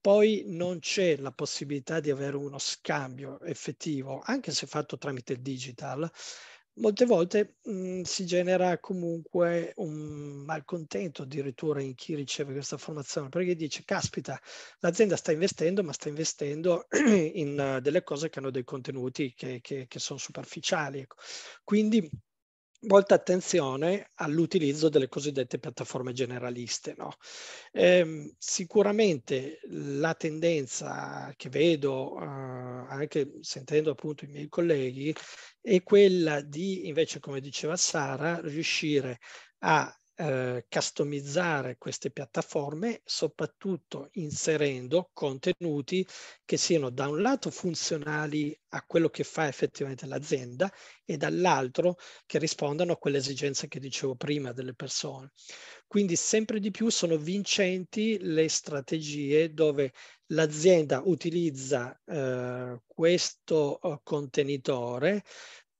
poi non c'è la possibilità di avere uno scambio effettivo, anche se fatto tramite il digital, molte volte mh, mhmm, si genera comunque un malcontento addirittura in chi riceve questa formazione, perché dice, caspita, l'azienda sta investendo, ma sta investendo in uh, delle cose che hanno dei contenuti che, che, che sono superficiali. Ecco. Quindi molta attenzione all'utilizzo delle cosiddette piattaforme generaliste. No? Eh, sicuramente la tendenza che vedo, eh, anche sentendo appunto i miei colleghi, è quella di, invece, come diceva Sara, riuscire a eh, customizzare queste piattaforme, soprattutto inserendo contenuti che siano da un lato funzionali a quello che fa effettivamente l'azienda e dall'altro che rispondano a quelle esigenze che dicevo prima delle persone. Quindi sempre di più sono vincenti le strategie dove l'azienda utilizza eh, questo eh, contenitore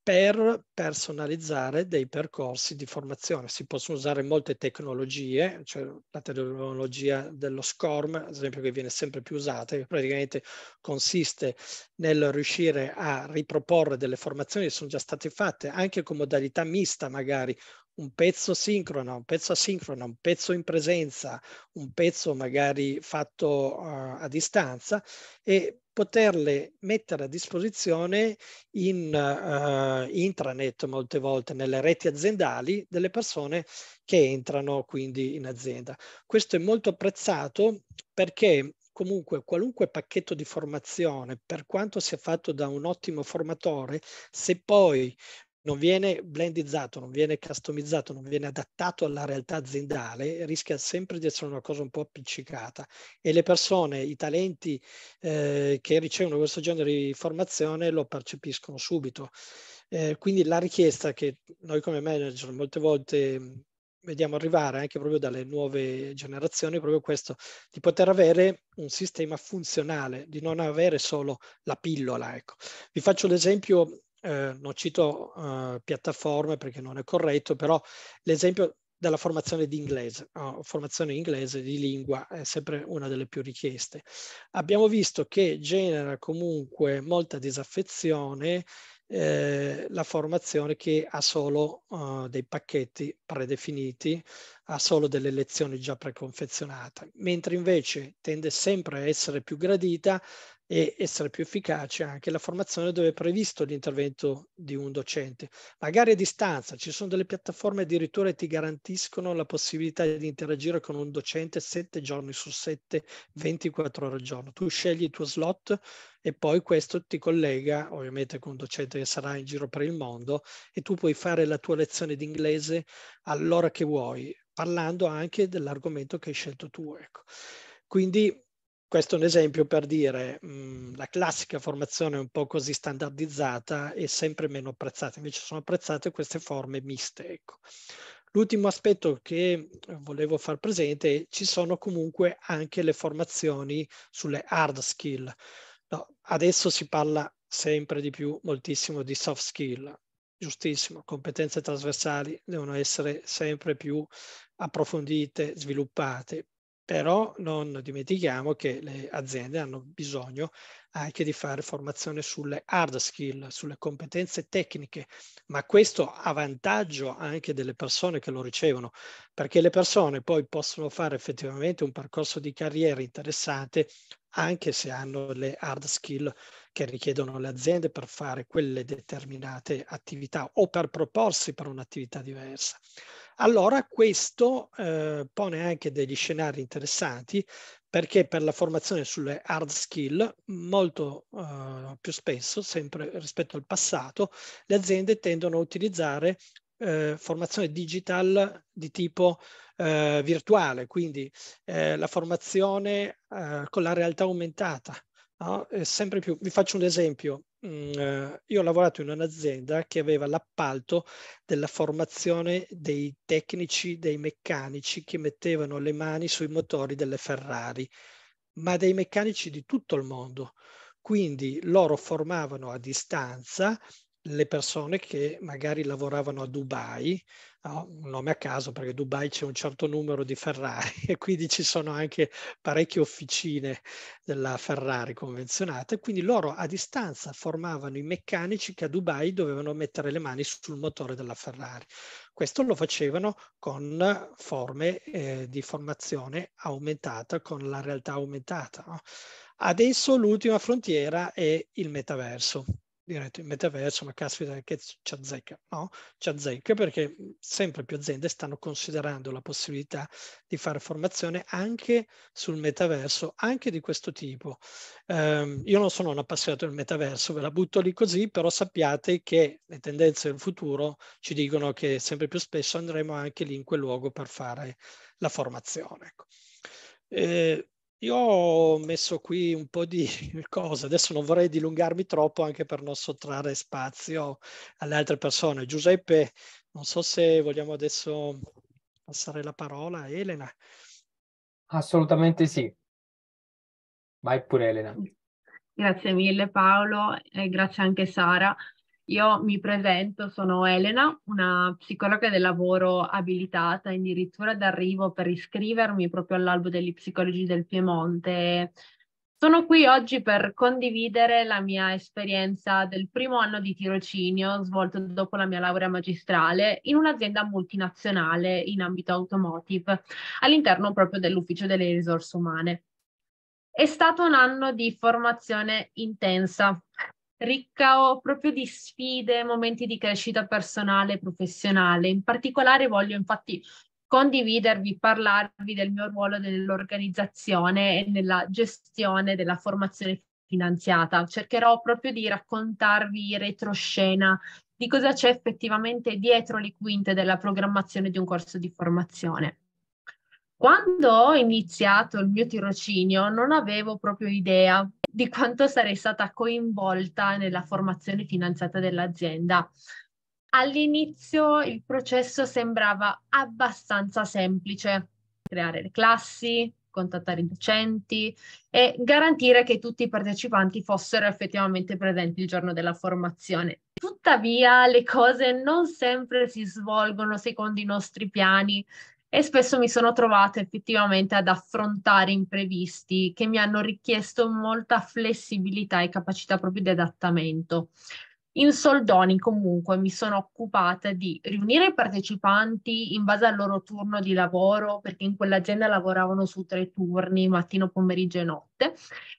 per personalizzare dei percorsi di formazione. Si possono usare molte tecnologie, cioè la tecnologia dello SCORM, ad esempio, che viene sempre più usata, che praticamente consiste nel riuscire a riproporre delle formazioni che sono già state fatte, anche con modalità mista magari, un pezzo sincrono, un pezzo asincrono, un pezzo in presenza, un pezzo magari fatto uh, a distanza e poterle mettere a disposizione in uh, intranet molte volte, nelle reti aziendali delle persone che entrano quindi in azienda. Questo è molto apprezzato perché comunque qualunque pacchetto di formazione, per quanto sia fatto da un ottimo formatore, se poi non viene blendizzato, non viene customizzato, non viene adattato alla realtà aziendale, rischia sempre di essere una cosa un po' appiccicata e le persone, i talenti eh, che ricevono questo genere di formazione lo percepiscono subito. Eh, quindi la richiesta che noi come manager molte volte mm, vediamo arrivare anche proprio dalle nuove generazioni, proprio questo, di poter avere un sistema funzionale, di non avere solo la pillola. Ecco. Vi faccio l'esempio eh, non cito eh, piattaforme perché non è corretto, però l'esempio della formazione di inglese, oh, formazione inglese di lingua è sempre una delle più richieste. Abbiamo visto che genera comunque molta disaffezione eh, la formazione che ha solo uh, dei pacchetti predefiniti, ha solo delle lezioni già preconfezionate, mentre invece tende sempre a essere più gradita e essere più efficace anche la formazione dove è previsto l'intervento di un docente. Magari a distanza, ci sono delle piattaforme addirittura che ti garantiscono la possibilità di interagire con un docente 7 giorni su 7, 24 ore al giorno. Tu scegli il tuo slot e poi questo ti collega ovviamente con un docente che sarà in giro per il mondo e tu puoi fare la tua lezione d'inglese all'ora che vuoi, parlando anche dell'argomento che hai scelto tu. Ecco. Quindi questo è un esempio per dire mh, mhmm, la classica formazione un po' così standardizzata è sempre meno apprezzata, invece sono apprezzate queste forme miste. Ecco. L'ultimo aspetto che volevo far presente è ci sono comunque anche le formazioni sulle hard skill. No, adesso si parla sempre di più moltissimo di soft skill, giustissimo, competenze trasversali devono essere sempre più approfondite, sviluppate, però non dimentichiamo che le aziende hanno bisogno anche di fare formazione sulle hard skill, sulle competenze tecniche, ma questo a vantaggio anche delle persone che lo ricevono, perché le persone poi possono fare effettivamente un percorso di carriera interessante anche se hanno le hard skill che richiedono le aziende per fare quelle determinate attività o per proporsi per un'attività diversa allora questo eh, pone anche degli scenari interessanti perché per la formazione sulle hard skill molto eh, più spesso, sempre rispetto al passato, le aziende tendono a utilizzare eh, formazione digital di tipo eh, virtuale, quindi eh, la formazione eh, con la realtà aumentata, No? Ah, sempre più, vi faccio un esempio. Mm, eh, io ho lavorato in un'azienda che aveva l'appalto della formazione dei tecnici, dei meccanici che mettevano le mani sui motori delle Ferrari, ma dei meccanici di tutto il mondo. Quindi loro formavano a distanza le persone che magari lavoravano a Dubai, Ah, un nome a caso perché a Dubai c'è un certo numero di Ferrari e quindi ci sono anche parecchie officine della Ferrari convenzionata, quindi loro a distanza formavano i meccanici che a Dubai dovevano mettere le mani sul motore della Ferrari. Questo lo facevano con forme eh, di formazione aumentata, con la realtà aumentata. No? Adesso l'ultima frontiera è il metaverso diretto in metaverso, ma caspita che ci azzecca, no? Ci azzecca perché mhmm, sempre più aziende stanno considerando la possibilità di fare formazione anche sul metaverso, anche di questo tipo. Um, io non sono un appassionato del metaverso, ve la butto lì così, però sappiate che le tendenze del futuro ci dicono che sempre più spesso andremo anche lì in quel luogo per fare la formazione. Ecco. Eh, io ho messo qui un po' di cose, adesso non vorrei dilungarmi troppo anche per non sottrarre spazio alle altre persone. Giuseppe, non so se vogliamo adesso passare la parola a Elena. Assolutamente sì. Vai pure Elena. Grazie mille Paolo e grazie anche Sara io mi presento, sono Elena, una psicologa del lavoro abilitata addirittura d'arrivo per iscrivermi proprio all'albo degli psicologi del Piemonte. Sono qui oggi per condividere la mia esperienza del primo anno di tirocinio svolto dopo la mia laurea magistrale in un'azienda multinazionale in ambito automotive, all'interno proprio dell'ufficio delle risorse umane. È stato un anno di formazione intensa, ricca proprio di sfide, momenti di crescita personale e professionale. In particolare voglio infatti condividervi, parlarvi del mio ruolo nell'organizzazione e nella gestione della formazione finanziata. Cercherò proprio di raccontarvi retroscena di cosa c'è effettivamente dietro le quinte della programmazione di un corso di formazione. Quando ho iniziato il mio tirocinio non avevo proprio idea di quanto sarei stata coinvolta nella formazione finanziata dell'azienda. All'inizio il processo sembrava abbastanza semplice, creare le classi, contattare i docenti e garantire che tutti i partecipanti fossero effettivamente presenti il giorno della formazione. Tuttavia le cose non sempre si svolgono secondo i nostri piani e spesso mi sono trovata effettivamente ad affrontare imprevisti che mi hanno richiesto molta flessibilità e capacità proprio di adattamento. In soldoni comunque mi sono occupata di riunire i partecipanti in base al loro turno di lavoro, perché in quell'azienda lavoravano su tre turni, mattino, pomeriggio e notte,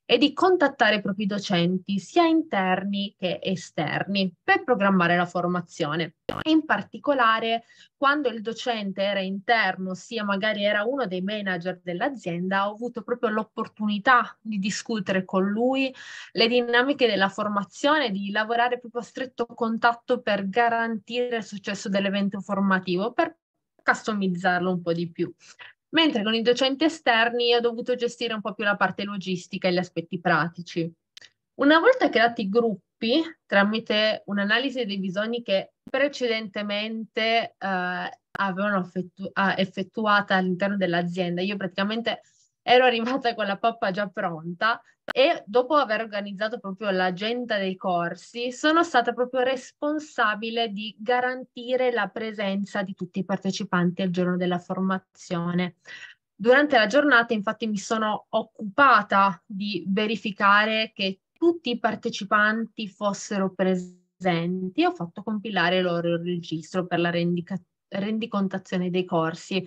e di contattare i propri docenti, sia interni che esterni, per programmare la formazione. in particolare quando il docente era interno, sia magari era uno dei manager dell'azienda, ho avuto proprio l'opportunità di discutere con lui le dinamiche della formazione, di lavorare proprio stretto contatto per garantire il successo dell'evento formativo, per customizzarlo un po' di più. Mentre con i docenti esterni ho dovuto gestire un po' più la parte logistica e gli aspetti pratici. Una volta creati i gruppi, tramite un'analisi dei bisogni che precedentemente eh, avevano effettu- ah, effettuata all'interno dell'azienda, io praticamente ero arrivata con la pappa già pronta, e dopo aver organizzato proprio l'agenda dei corsi sono stata proprio responsabile di garantire la presenza di tutti i partecipanti al giorno della formazione. Durante la giornata infatti mi sono occupata di verificare che tutti i partecipanti fossero presenti e ho fatto compilare il loro registro per la rendica- rendicontazione dei corsi.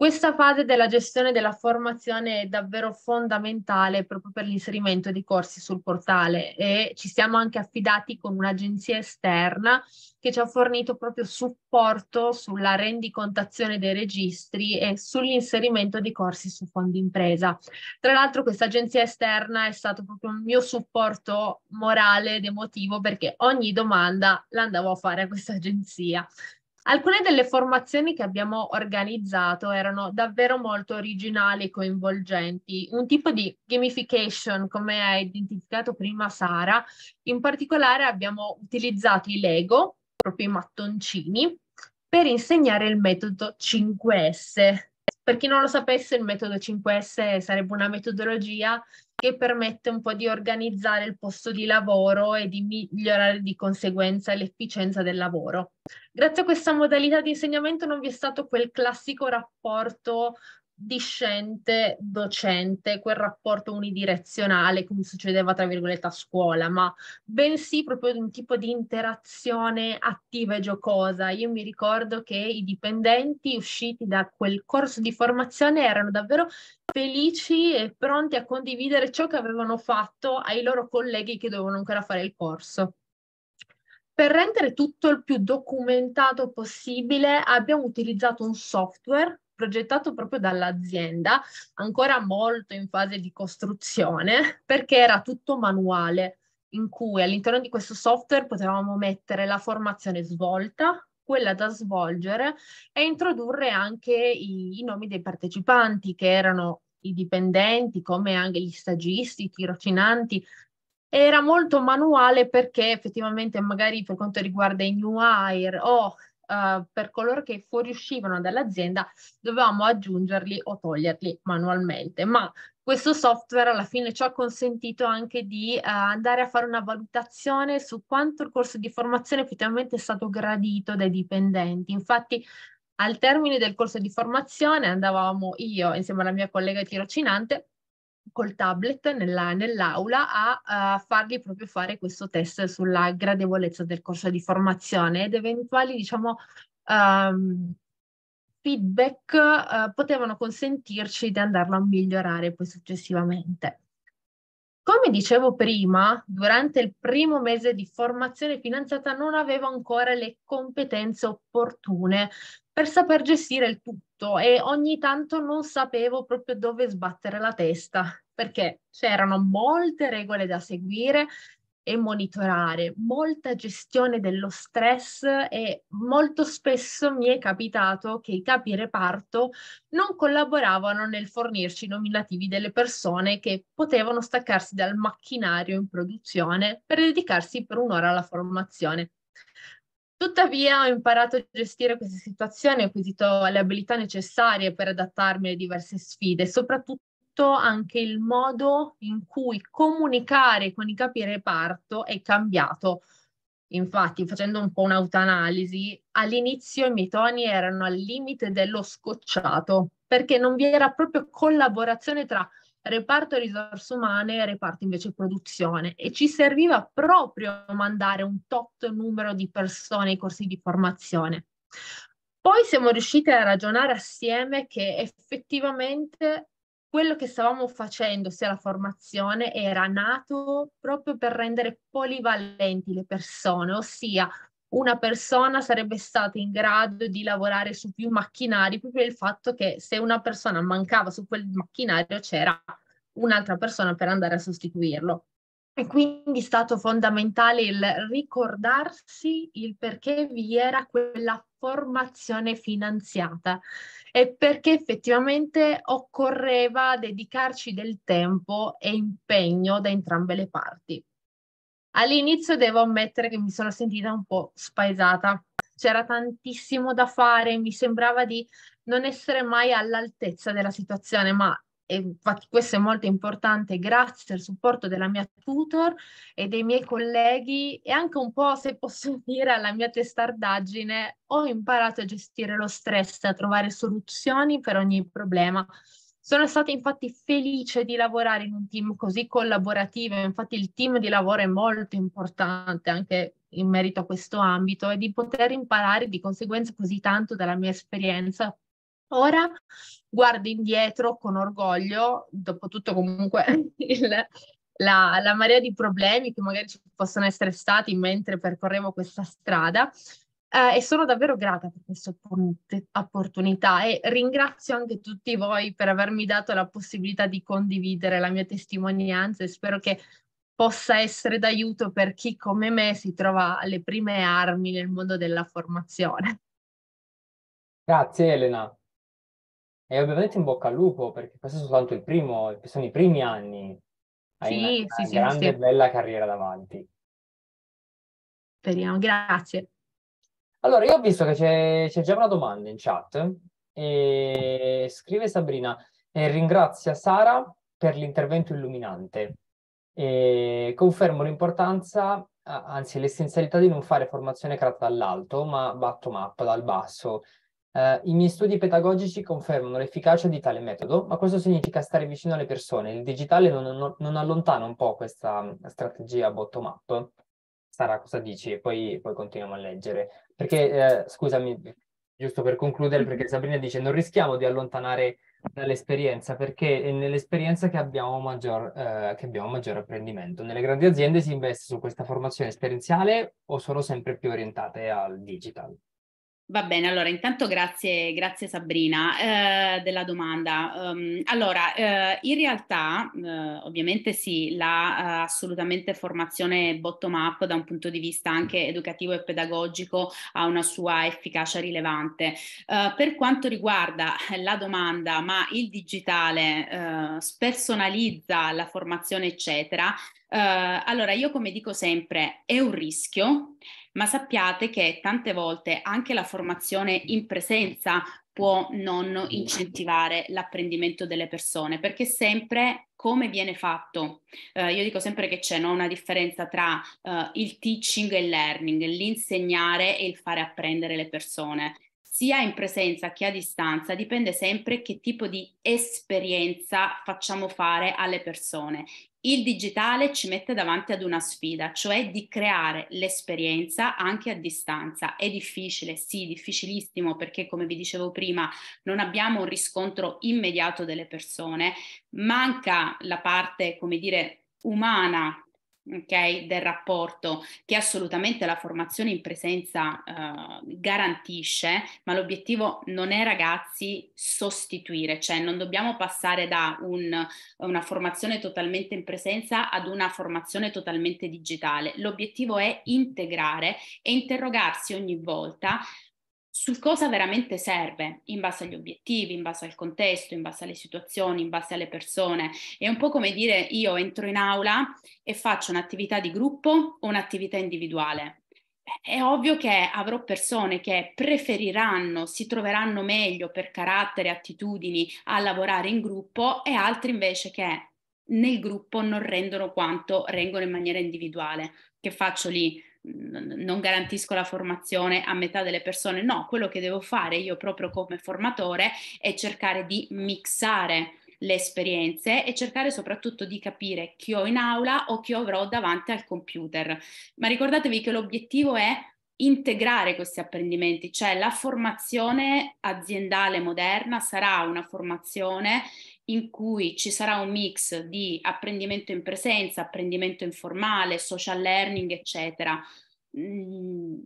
Questa fase della gestione della formazione è davvero fondamentale proprio per l'inserimento di corsi sul portale e ci siamo anche affidati con un'agenzia esterna che ci ha fornito proprio supporto sulla rendicontazione dei registri e sull'inserimento di corsi su fondi impresa. Tra l'altro questa agenzia esterna è stato proprio un mio supporto morale ed emotivo perché ogni domanda l'andavo a fare a questa agenzia. Alcune delle formazioni che abbiamo organizzato erano davvero molto originali e coinvolgenti, un tipo di gamification come ha identificato prima Sara, in particolare abbiamo utilizzato i Lego, proprio i mattoncini, per insegnare il metodo 5S. Per chi non lo sapesse, il metodo 5S sarebbe una metodologia che permette un po' di organizzare il posto di lavoro e di migliorare di conseguenza l'efficienza del lavoro. Grazie a questa modalità di insegnamento non vi è stato quel classico rapporto discente docente, quel rapporto unidirezionale come succedeva tra virgolette a scuola, ma bensì proprio un tipo di interazione attiva e giocosa. Io mi ricordo che i dipendenti usciti da quel corso di formazione erano davvero felici e pronti a condividere ciò che avevano fatto ai loro colleghi che dovevano ancora fare il corso. Per rendere tutto il più documentato possibile abbiamo utilizzato un software progettato proprio dall'azienda, ancora molto in fase di costruzione, perché era tutto manuale, in cui all'interno di questo software potevamo mettere la formazione svolta, quella da svolgere e introdurre anche i, i nomi dei partecipanti che erano i dipendenti, come anche gli stagisti, i tirocinanti, era molto manuale perché effettivamente magari per quanto riguarda i new hire o oh, eh, per coloro che fuoriuscivano dall'azienda dovevamo aggiungerli o toglierli manualmente, ma questo software alla fine ci ha consentito anche di eh, andare a fare una valutazione su quanto il corso di formazione effettivamente è stato gradito dai dipendenti. Infatti al termine del corso di formazione andavamo io insieme alla mia collega tirocinante col tablet nella, nell'aula a, a, fargli proprio fare questo test sulla gradevolezza del corso di formazione ed eventuali diciamo um, feedback uh, potevano consentirci di andarlo a migliorare poi successivamente. Come dicevo prima, durante il primo mese di formazione finanziata non avevo ancora le competenze opportune per saper gestire il tutto e ogni tanto non sapevo proprio dove sbattere la testa perché c'erano molte regole da seguire e monitorare, molta gestione dello stress e molto spesso mi è capitato che i capi reparto non collaboravano nel fornirci i nominativi delle persone che potevano staccarsi dal macchinario in produzione per dedicarsi per un'ora alla formazione. Tuttavia ho imparato a gestire queste situazioni, ho acquisito le abilità necessarie per adattarmi alle diverse sfide, soprattutto soprattutto anche il modo in cui comunicare con i capi reparto è cambiato. Infatti, facendo un po' un'autoanalisi, all'inizio i miei toni erano al limite dello scocciato, perché non vi era proprio collaborazione tra reparto risorse umane e reparto invece produzione e ci serviva proprio mandare un tot numero di persone ai corsi di formazione. Poi siamo riusciti a ragionare assieme che effettivamente quello che stavamo facendo, sia la formazione, era nato proprio per rendere polivalenti le persone, ossia una persona sarebbe stata in grado di lavorare su più macchinari, proprio il fatto che se una persona mancava su quel macchinario c'era un'altra persona per andare a sostituirlo. E quindi è stato fondamentale il ricordarsi il perché vi era quella formazione finanziata e perché effettivamente occorreva dedicarci del tempo e impegno da entrambe le parti. All'inizio devo ammettere che mi sono sentita un po' spaesata. C'era tantissimo da fare, mi sembrava di non essere mai all'altezza della situazione, ma e infatti questo è molto importante grazie al supporto della mia tutor e dei miei colleghi e anche un po' se posso dire alla mia testardaggine ho imparato a gestire lo stress, a trovare soluzioni per ogni problema. Sono stata infatti felice di lavorare in un team così collaborativo, infatti il team di lavoro è molto importante anche in merito a questo ambito e di poter imparare di conseguenza così tanto dalla mia esperienza. Ora guardo indietro con orgoglio, dopo tutto comunque il, la, la, marea di problemi che magari ci possono essere stati mentre percorrevo questa strada. Eh, e sono davvero grata per questa opportunità e ringrazio anche tutti voi per avermi dato la possibilità di condividere la mia testimonianza e spero che possa essere d'aiuto per chi come me si trova alle prime armi nel mondo della formazione. Grazie Elena. E ovviamente in bocca al lupo, perché questo è soltanto il primo, sono i primi anni. Hai sì, una, sì, una sì, grande e bella carriera davanti. Speriamo, grazie. Allora, io ho visto che c'è, c'è già una domanda in chat. E... Scrive Sabrina, e ringrazia Sara per l'intervento illuminante. E confermo l'importanza, anzi l'essenzialità di non fare formazione creata dall'alto, ma bottom up, dal basso, Uh, I miei studi pedagogici confermano l'efficacia di tale metodo, ma questo significa stare vicino alle persone. Il digitale non, non, non allontana un po' questa mm, strategia bottom-up. Sara, cosa dici? E poi, poi, continuiamo a leggere. Perché, eh, scusami, giusto per concludere, perché Sabrina dice non rischiamo di allontanare dall'esperienza, perché è nell'esperienza che abbiamo, maggior, eh, che abbiamo maggior apprendimento. Nelle grandi aziende si investe su questa formazione esperienziale o sono sempre più orientate al digital? Va bene, allora intanto grazie, grazie Sabrina eh, della domanda. Um, allora, eh, in realtà eh, ovviamente sì, la eh, assolutamente formazione bottom up da un punto di vista anche educativo e pedagogico ha una sua efficacia rilevante. Eh, per quanto riguarda la domanda, ma il digitale eh, spersonalizza la formazione, eccetera, allora io come dico sempre è un rischio ma sappiate che tante volte anche la formazione in presenza può non incentivare l'apprendimento delle persone, perché sempre come viene fatto. Eh, io dico sempre che c'è no, una differenza tra eh, il teaching e il learning, l'insegnare e il fare apprendere le persone. Sia in presenza che a distanza dipende sempre che tipo di esperienza facciamo fare alle persone. Il digitale ci mette davanti ad una sfida, cioè di creare l'esperienza anche a distanza. È difficile, sì, difficilissimo perché come vi dicevo prima non abbiamo un riscontro immediato delle persone, manca la parte, come dire, umana okay, del rapporto che assolutamente la formazione in presenza eh, garantisce, ma l'obiettivo non è ragazzi sostituire, cioè non dobbiamo passare da un, una formazione totalmente in presenza ad una formazione totalmente digitale. L'obiettivo è integrare e interrogarsi ogni volta su cosa veramente serve in base agli obiettivi, in base al contesto, in base alle situazioni, in base alle persone. È un po' come dire io entro in aula e faccio un'attività di gruppo o un'attività individuale. È ovvio che avrò persone che preferiranno, si troveranno meglio per carattere, attitudini a lavorare in gruppo e altre invece che nel gruppo non rendono quanto rendono in maniera individuale. Che faccio lì? non garantisco la formazione a metà delle persone, no, quello che devo fare io proprio come formatore è cercare di mixare le esperienze e cercare soprattutto di capire chi ho in aula o chi avrò davanti al computer. Ma ricordatevi che l'obiettivo è integrare questi apprendimenti, cioè la formazione aziendale moderna sarà una formazione in cui ci sarà un mix di apprendimento in presenza, apprendimento informale, social learning, eccetera. Mm,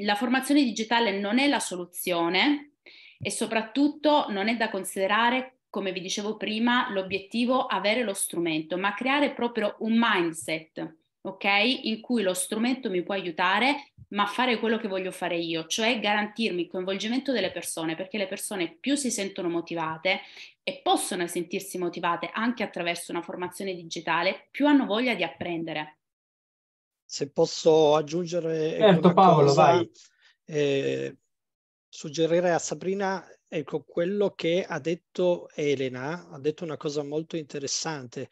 la formazione digitale non è la soluzione e soprattutto non è da considerare, come vi dicevo prima, l'obiettivo avere lo strumento, ma creare proprio un mindset ok? In cui lo strumento mi può aiutare, ma fare quello che voglio fare io, cioè garantirmi il coinvolgimento delle persone, perché le persone più si sentono motivate e possono sentirsi motivate anche attraverso una formazione digitale, più hanno voglia di apprendere. Se posso aggiungere certo, ecco, Paolo, cosa, vai. Eh, suggerirei a Sabrina ecco quello che ha detto Elena, ha detto una cosa molto interessante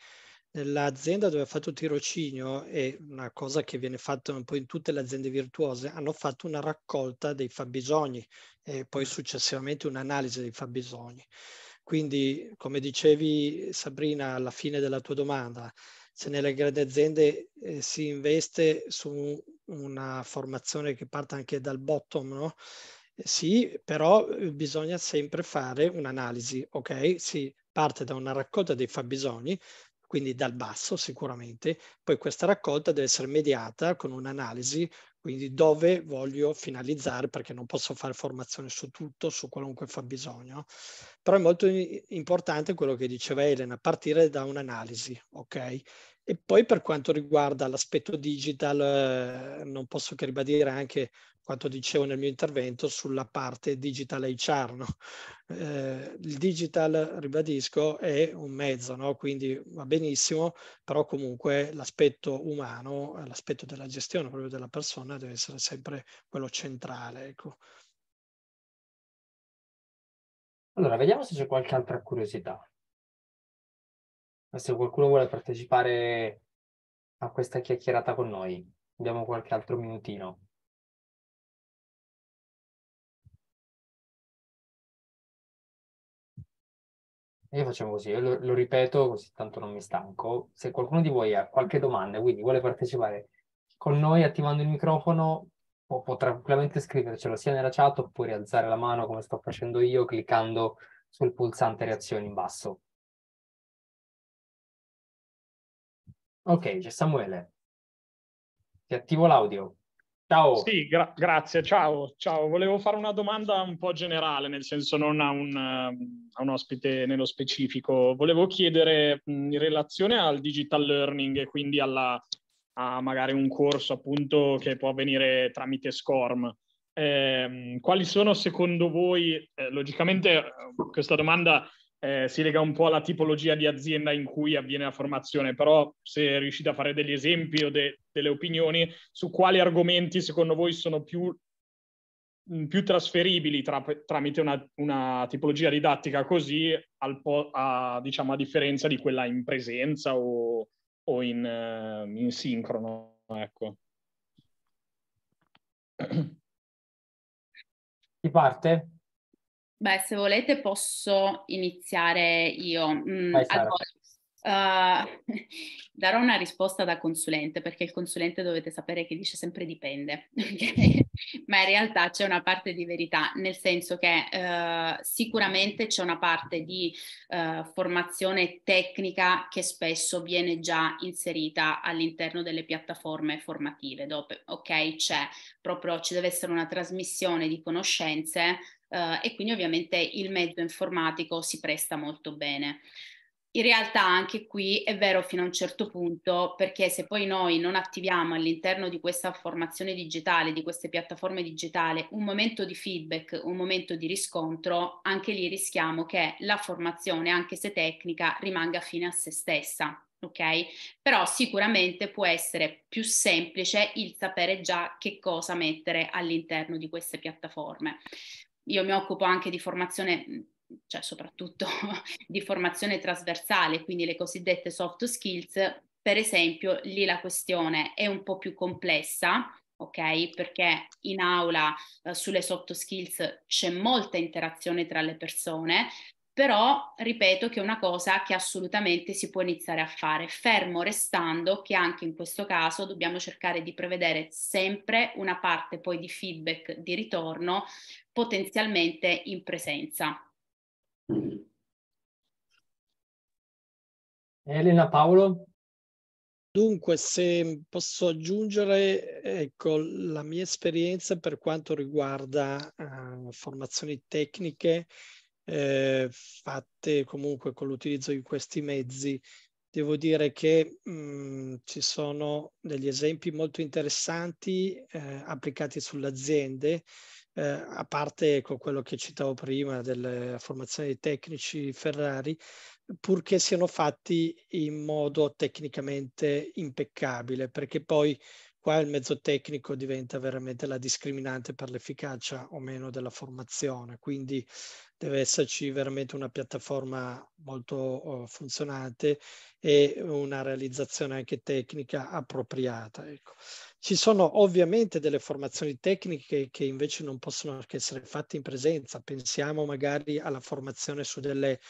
nell'azienda dove ha fatto tirocinio, è una cosa che viene fatta un po' in tutte le aziende virtuose, hanno fatto una raccolta dei fabbisogni e poi mm. successivamente un'analisi dei fabbisogni. Quindi, come dicevi Sabrina alla fine della tua domanda, se nelle grandi aziende eh, si investe su una formazione che parte anche dal bottom, no? Eh, sì, però bisogna sempre fare un'analisi, ok? Si parte da una raccolta dei fabbisogni, quindi dal basso sicuramente. Poi questa raccolta deve essere mediata con un'analisi, quindi dove voglio finalizzare, perché non posso fare formazione su tutto, su qualunque fabbisogno. Però è molto importante quello che diceva Elena, partire da un'analisi, ok? E poi per quanto riguarda l'aspetto digital, eh, non posso che ribadire anche quanto dicevo nel mio intervento sulla parte digital HR. No? Eh, il digital, ribadisco, è un mezzo, no? quindi va benissimo, però comunque l'aspetto umano, l'aspetto della gestione proprio della persona deve essere sempre quello centrale. Ecco. Allora, vediamo se c'è qualche altra curiosità. Se qualcuno vuole partecipare a questa chiacchierata con noi, abbiamo qualche altro minutino. Io facciamo così, io lo, lo, ripeto così tanto non mi stanco. Se qualcuno di voi ha qualche domanda, quindi vuole partecipare con noi attivando il microfono, può, può tranquillamente scrivercelo sia nella chat oppure alzare la mano come sto facendo io cliccando sul pulsante reazioni in basso. Ok, c'è Samuele. Ti attivo l'audio. Ciao. Sì, gra- grazie, ciao, ciao. Volevo fare una domanda un po' generale, nel senso non a un, a un ospite nello specifico. Volevo chiedere in relazione al digital learning e quindi alla, a magari un corso appunto che può avvenire tramite SCORM. Eh, quali sono secondo voi, eh, logicamente eh, questa domanda eh, si lega un po' alla tipologia di azienda in cui avviene la formazione, però se riuscite a fare degli esempi o de- delle opinioni su quali argomenti secondo voi sono più, mm, più trasferibili tra- tramite una, una, tipologia didattica così, po- a, diciamo, a differenza di quella in presenza o, o in, uh, in sincrono. Ecco. Si parte? Beh, se volete posso iniziare io. Mm, Vai, allora, uh, darò una risposta da consulente, perché il consulente dovete sapere che dice sempre dipende, ma in realtà c'è una parte di verità, nel senso che uh, sicuramente c'è una parte di uh, formazione tecnica che spesso viene già inserita all'interno delle piattaforme formative, dove, ok, c'è proprio, ci deve essere una trasmissione di conoscenze eh, e quindi ovviamente il mezzo informatico si presta molto bene. In realtà anche qui è vero fino a un certo punto, perché se poi noi non attiviamo all'interno di questa formazione digitale, di queste piattaforme digitali, un momento di feedback, un momento di riscontro, anche lì rischiamo che la formazione, anche se tecnica, rimanga fine a se stessa. Ok? Però sicuramente può essere più semplice il sapere già che cosa mettere all'interno di queste piattaforme io mi occupo anche di formazione, cioè soprattutto di formazione trasversale, quindi le cosiddette soft skills, per esempio lì la questione è un po' più complessa, ok? Perché in aula eh, sulle soft skills c'è molta interazione tra le persone, però ripeto che è una cosa che assolutamente si può iniziare a fare, fermo restando che anche in questo caso dobbiamo cercare di prevedere sempre una parte poi di feedback di ritorno potenzialmente in presenza. Elena Paolo? Dunque, se posso aggiungere, ecco, la mia esperienza per quanto riguarda uh, formazioni tecniche eh, fatte comunque con l'utilizzo di questi mezzi, devo dire che mh, mm, ci sono degli esempi molto interessanti eh, applicati sulle aziende eh, a parte con quello che citavo prima della formazione dei tecnici Ferrari, purché siano fatti in modo tecnicamente impeccabile, perché poi qua il mezzo tecnico diventa veramente la discriminante per l'efficacia o meno della formazione, quindi deve esserci veramente una piattaforma molto oh, funzionante e una realizzazione anche tecnica appropriata. Ecco. Ci sono ovviamente delle formazioni tecniche che invece non possono che essere fatte in presenza. Pensiamo magari alla formazione su delle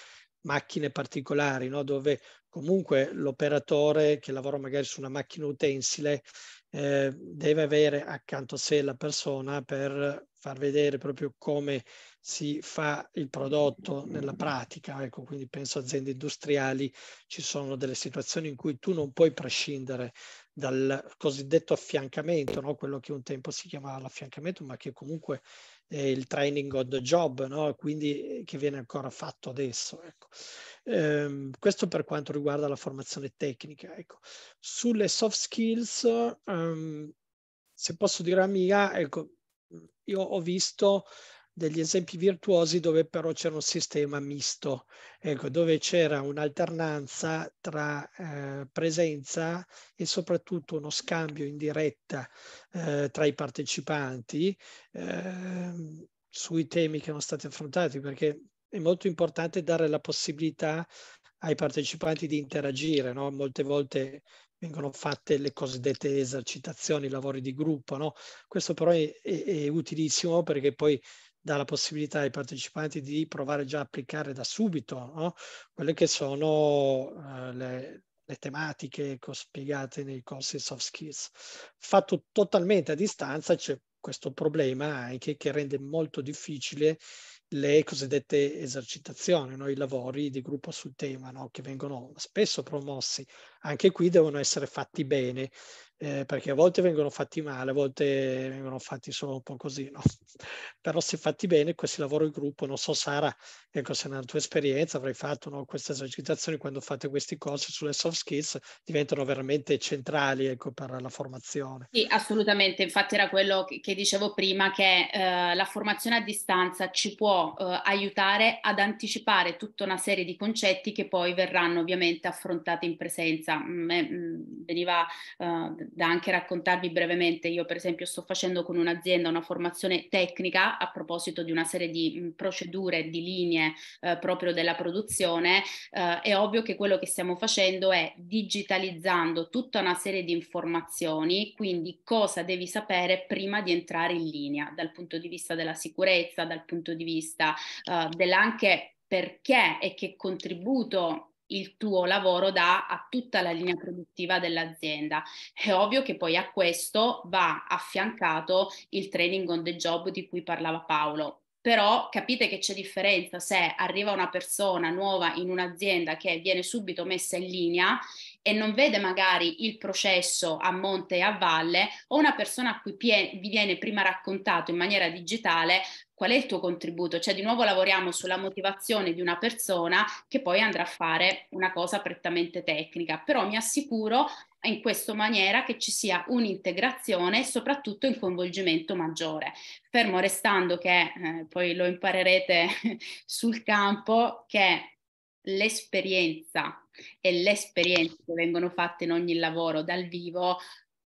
macchine particolari, no? dove comunque l'operatore che lavora magari su una macchina utensile eh, deve avere accanto a sé la persona per far vedere proprio come si fa il prodotto nella pratica. Ecco, quindi penso a aziende industriali, ci sono delle situazioni in cui tu non puoi prescindere dal cosiddetto affiancamento, no? quello che un tempo si chiamava l'affiancamento, ma che comunque è il training on the job, no? quindi eh, che viene ancora fatto adesso. Ecco. Ehm, questo per quanto riguarda la formazione tecnica. Ecco. Sulle soft skills, um, se posso dire a mia, ecco, io ho visto degli esempi virtuosi dove però c'era un sistema misto, ecco, dove c'era un'alternanza tra eh, presenza e soprattutto uno scambio in diretta eh, tra i partecipanti eh, sui temi che erano stati affrontati, perché è molto importante dare la possibilità ai partecipanti di interagire, no? molte volte vengono fatte le cosiddette esercitazioni, lavori di gruppo, no? questo però è, è, è utilissimo perché poi dà la possibilità ai partecipanti di provare già a applicare da subito no? quelle che sono uh, le, le tematiche spiegate nei corsi soft skills. Fatto totalmente a distanza c'è questo problema anche che rende molto difficile le cosiddette esercitazioni, no? i lavori di gruppo sul tema no? che vengono spesso promossi. Anche qui devono essere fatti bene eh, perché a volte vengono fatti male, a volte vengono fatti solo un po' così, no? però se fatti bene questi lavori in gruppo, non so Sara, ecco se nella tua esperienza avrai fatto no, queste esercitazioni quando fate questi corsi sulle soft skills diventano veramente centrali ecco, per la formazione. Sì, assolutamente, infatti era quello che dicevo prima che eh, la formazione a distanza ci può eh, aiutare ad anticipare tutta una serie di concetti che poi verranno ovviamente affrontati in presenza. Mm, eh, mm, veniva eh, da anche raccontarvi brevemente, io per esempio sto facendo con un'azienda una formazione tecnica a proposito di una serie di procedure, di linee eh, proprio della produzione, eh, è ovvio che quello che stiamo facendo è digitalizzando tutta una serie di informazioni, quindi cosa devi sapere prima di entrare in linea dal punto di vista della sicurezza, dal punto di vista eh, dell'anche perché e che contributo il tuo lavoro dà a tutta la linea produttiva dell'azienda. È ovvio che poi a questo va affiancato il training on the job di cui parlava Paolo. Però capite che c'è differenza se arriva una persona nuova in un'azienda che viene subito messa in linea e non vede magari il processo a monte e a valle o una persona a cui pie- vi viene prima raccontato in maniera digitale qual è il tuo contributo? Cioè di nuovo lavoriamo sulla motivazione di una persona che poi andrà a fare una cosa prettamente tecnica, però mi assicuro in questa maniera che ci sia un'integrazione e soprattutto un coinvolgimento maggiore, fermo restando che eh, poi lo imparerete sul campo che l'esperienza e le esperienze che vengono fatte in ogni lavoro dal vivo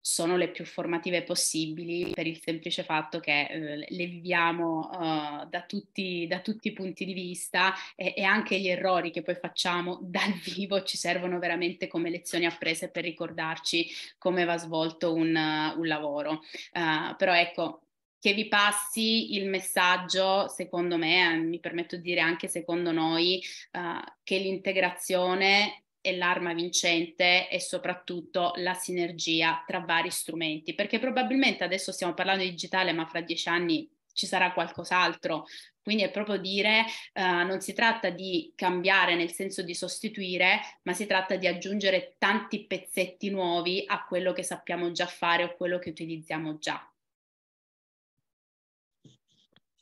sono le più formative possibili per il semplice fatto che eh, le viviamo uh, da, tutti, da, tutti, i punti di vista e, e, anche gli errori che poi facciamo dal vivo ci servono veramente come lezioni apprese per ricordarci come va svolto un, uh, un lavoro. Uh, però ecco, che vi passi il messaggio, secondo me, eh, mi permetto di dire anche secondo noi, uh, che l'integrazione è l'arma vincente e soprattutto la sinergia tra vari strumenti, perché probabilmente adesso stiamo parlando di digitale, ma fra dieci anni ci sarà qualcos'altro. Quindi è proprio dire, uh, non si tratta di cambiare nel senso di sostituire, ma si tratta di aggiungere tanti pezzetti nuovi a quello che sappiamo già fare o quello che utilizziamo già.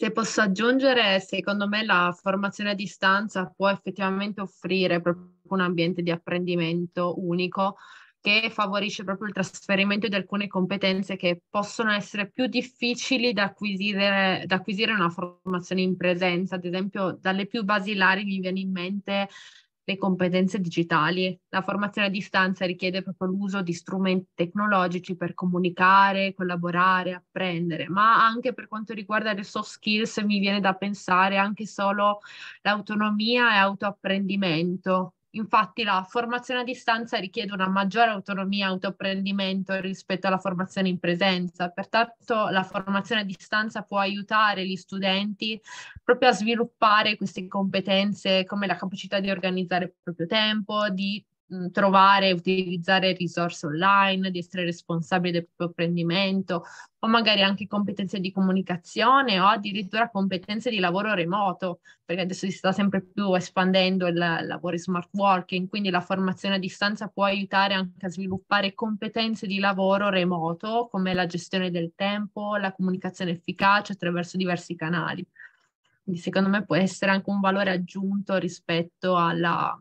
Se posso aggiungere, secondo me la formazione a distanza può effettivamente offrire proprio un ambiente di apprendimento unico che favorisce proprio il trasferimento di alcune competenze che possono essere più difficili da acquisire, da acquisire una formazione in presenza. Ad esempio, dalle più basilari mi viene in mente le competenze digitali. La formazione a distanza richiede proprio l'uso di strumenti tecnologici per comunicare, collaborare, apprendere, ma anche per quanto riguarda le soft skills mi viene da pensare anche solo l'autonomia e autoapprendimento Infatti la formazione a distanza richiede una maggiore autonomia e autoapprendimento rispetto alla formazione in presenza, pertanto la formazione a distanza può aiutare gli studenti proprio a sviluppare queste competenze come la capacità di organizzare il proprio tempo, di Mm, trovare e utilizzare risorse online, di essere responsabili del proprio apprendimento o magari anche competenze di comunicazione o addirittura competenze di lavoro remoto, perché adesso si sta sempre più espandendo il, lavoro in smart working, quindi la formazione a distanza può aiutare anche a sviluppare competenze di lavoro remoto come la gestione del tempo, la comunicazione efficace attraverso diversi canali. Quindi secondo me può essere anche un valore aggiunto rispetto alla,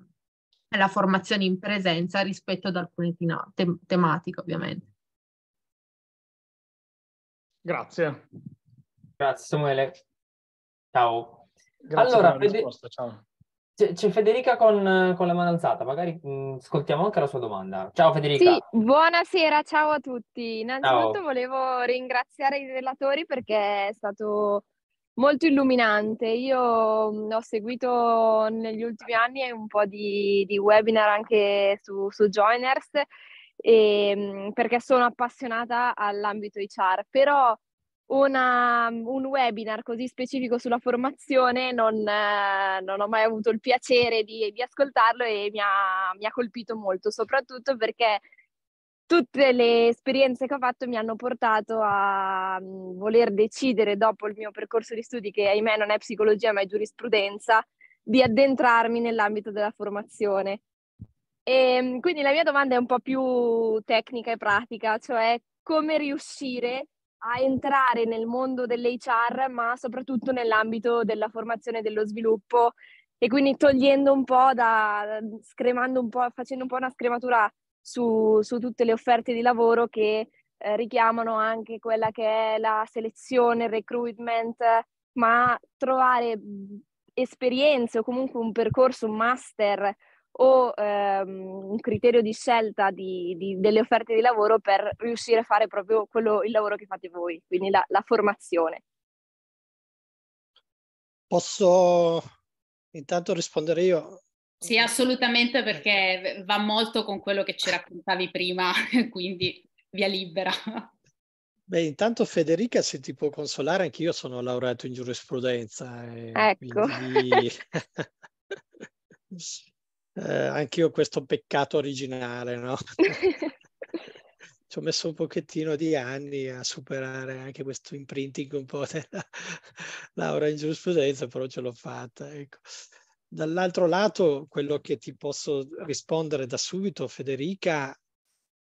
la formazione in presenza rispetto ad alcune te- tematiche ovviamente. Grazie. Grazie Samuele. Ciao. Grazie allora, per la risposta, ciao. C'è, Federica con, con, la mano alzata, magari mh, mm, ascoltiamo anche la sua domanda. Ciao Federica. Sì, buonasera, ciao a tutti. Innanzitutto ciao. volevo ringraziare i relatori perché è stato molto illuminante. Io ho seguito negli ultimi anni un po' di, di webinar anche su, su Joiners e, ehm, perché sono appassionata all'ambito HR, però una, un webinar così specifico sulla formazione non, eh, non ho mai avuto il piacere di, di ascoltarlo e mi ha, mi ha colpito molto, soprattutto perché tutte le esperienze che ho fatto mi hanno portato a mm, voler decidere dopo il mio percorso di studi, che ahimè non è psicologia ma è giurisprudenza, di addentrarmi nell'ambito della formazione. E ehm, quindi la mia domanda è un po' più tecnica e pratica, cioè come riuscire a entrare nel mondo dell'HR, ma soprattutto nell'ambito della formazione e dello sviluppo, e quindi togliendo un po' da, scremando un po', facendo un po' una scrematura su, su tutte le offerte di lavoro che eh, richiamano anche quella che è la selezione, il recruitment, ma trovare esperienze o comunque un percorso, un master o ehm, un criterio di scelta di, di, delle offerte di lavoro per riuscire a fare proprio quello, il lavoro che fate voi, quindi la, la formazione. Posso intanto rispondere io? Sì, mm. assolutamente perché va molto con quello che ci raccontavi prima, quindi via libera. Beh, intanto Federica, se ti può consolare, anch'io sono laureato in giurisprudenza. Eh, ecco. Quindi... eh, anch'io questo peccato originale, no? ci ho messo un pochettino di anni a superare anche questo imprinting un po' della laurea in giurisprudenza, però ce l'ho fatta, ecco. Dall'altro lato, quello che ti posso rispondere da subito, Federica,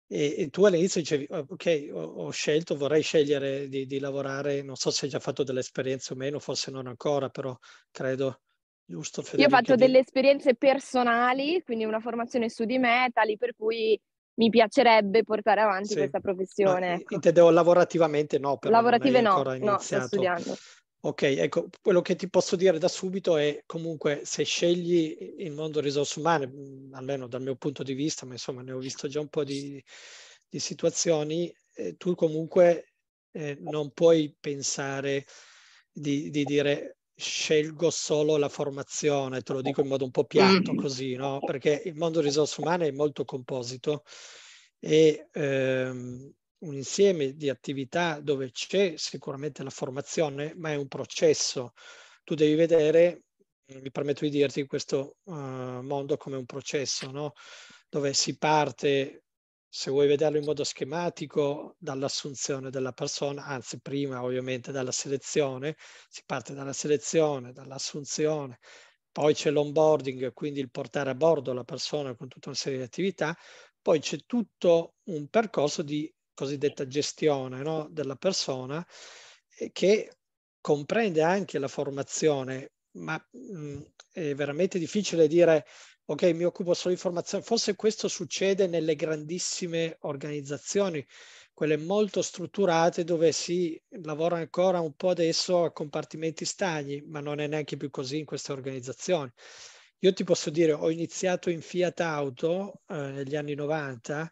e, e tu all'inizio dicevi, oh, ok, ho, ho scelto, vorrei scegliere di, di, lavorare, non so se hai già fatto delle esperienze o meno, forse non ancora, però credo, giusto Federica? Io faccio di... delle esperienze personali, quindi una formazione su di me, tali per cui mi piacerebbe portare avanti sì. questa professione. ecco. Intendevo lavorativamente no, però lavorative no, no, sto studiando. Ok, ecco, quello che ti posso dire da subito è comunque se scegli il mondo risorse umane, mm, almeno dal mio punto di vista, ma insomma ne ho visto già un po' di, di situazioni, eh, tu comunque eh, non puoi pensare di, di, dire scelgo solo la formazione, te lo dico in modo un po' piatto mm. così, no? Perché il mondo risorse umane è molto composito e... Ehm, un insieme di attività dove c'è sicuramente la formazione, ma è un processo. Tu devi vedere, mi permetto di dirti, questo uh, mondo come un processo, no? dove si parte, se vuoi vederlo in modo schematico, dall'assunzione della persona, anzi prima ovviamente dalla selezione, si parte dalla selezione, dall'assunzione, poi c'è l'onboarding, quindi il portare a bordo la persona con tutta una serie di attività, poi c'è tutto un percorso di cosiddetta gestione no? della persona, che comprende anche la formazione, ma mh, mm, è veramente difficile dire ok, mi occupo solo di formazione. Forse questo succede nelle grandissime organizzazioni, quelle molto strutturate dove si lavora ancora un po' adesso a compartimenti stagni, ma non è neanche più così in queste organizzazioni. Io ti posso dire, ho iniziato in Fiat Auto eh, negli anni 90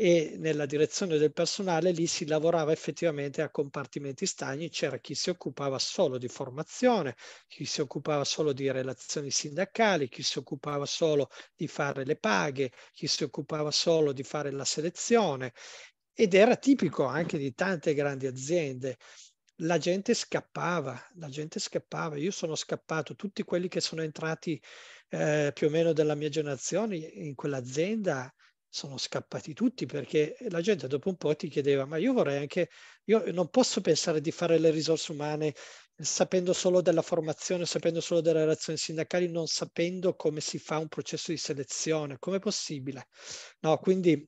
e nella direzione del personale lì si lavorava effettivamente a compartimenti stagni, c'era chi si occupava solo di formazione, chi si occupava solo di relazioni sindacali, chi si occupava solo di fare le paghe, chi si occupava solo di fare la selezione ed era tipico anche di tante grandi aziende. La gente scappava, la gente scappava, io sono scappato, tutti quelli che sono entrati eh, più o meno della mia generazione in quell'azienda sono scappati tutti perché la gente dopo un po' ti chiedeva ma io vorrei anche, io non posso pensare di fare le risorse umane sapendo solo della formazione, sapendo solo delle relazioni sindacali, non sapendo come si fa un processo di selezione, come è possibile? No, quindi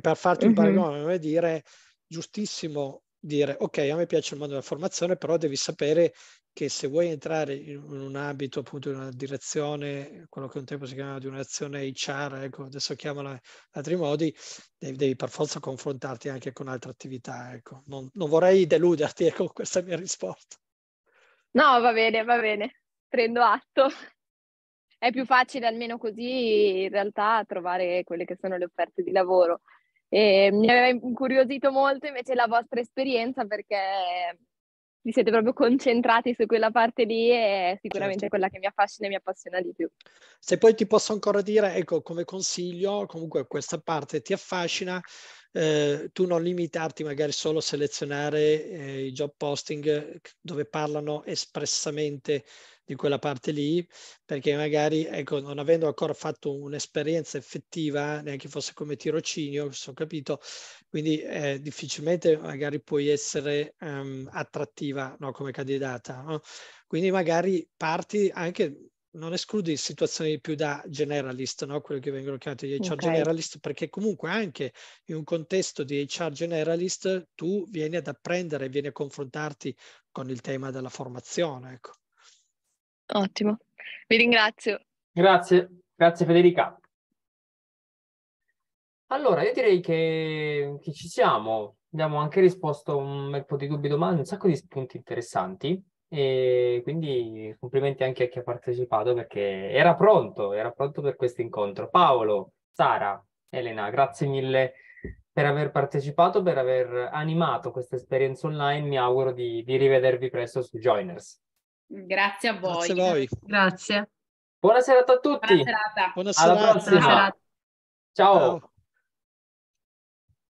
per farti un paragone, mm-hmm. dire giustissimo dire ok, a me piace il mondo della formazione, però devi sapere che se vuoi entrare in un ambito, appunto in una direzione, quello che un tempo si chiamava di un'azione HR, ecco, adesso chiamala altri modi, devi, devi, per forza confrontarti anche con altre attività. Ecco. Non, non vorrei deluderti ecco, con questa mia risposta. No, va bene, va bene, prendo atto. È più facile almeno così in realtà trovare quelle che sono le offerte di lavoro. E mi aveva incuriosito molto invece la vostra esperienza perché vi siete proprio concentrati su quella parte lì e è sicuramente certo. quella che mi affascina e mi appassiona di più. Se poi ti posso ancora dire, ecco, come consiglio, comunque questa parte ti affascina, eh, tu non limitarti magari solo a selezionare eh, i job posting eh, dove parlano espressamente di quella parte lì, perché magari ecco, non avendo ancora fatto un'esperienza effettiva, neanche fosse come tirocinio, se ho capito, quindi eh, difficilmente magari puoi essere um, attrattiva no, come candidata. No? Quindi magari parti anche non escludi situazioni più da generalist, no? quello che vengono chiamati gli HR okay. generalist, perché comunque anche in un contesto di HR generalist tu vieni ad apprendere, vieni a confrontarti con il tema della formazione. Ecco. Ottimo, vi ringrazio. Grazie, grazie Federica. Allora, io direi che, che ci siamo. Abbiamo anche risposto a un bel po' di dubbi, domande, un sacco di spunti interessanti. E quindi complimenti anche a chi ha partecipato perché era pronto, era pronto per questo incontro. Paolo, Sara, Elena, grazie mille per aver partecipato, per aver animato questa esperienza online. Mi auguro di, di rivedervi presto su Joiners. Grazie a voi. Grazie a voi. Grazie. Buona serata a tutti. Buona serata. Buona serata. Ciao. Ciao.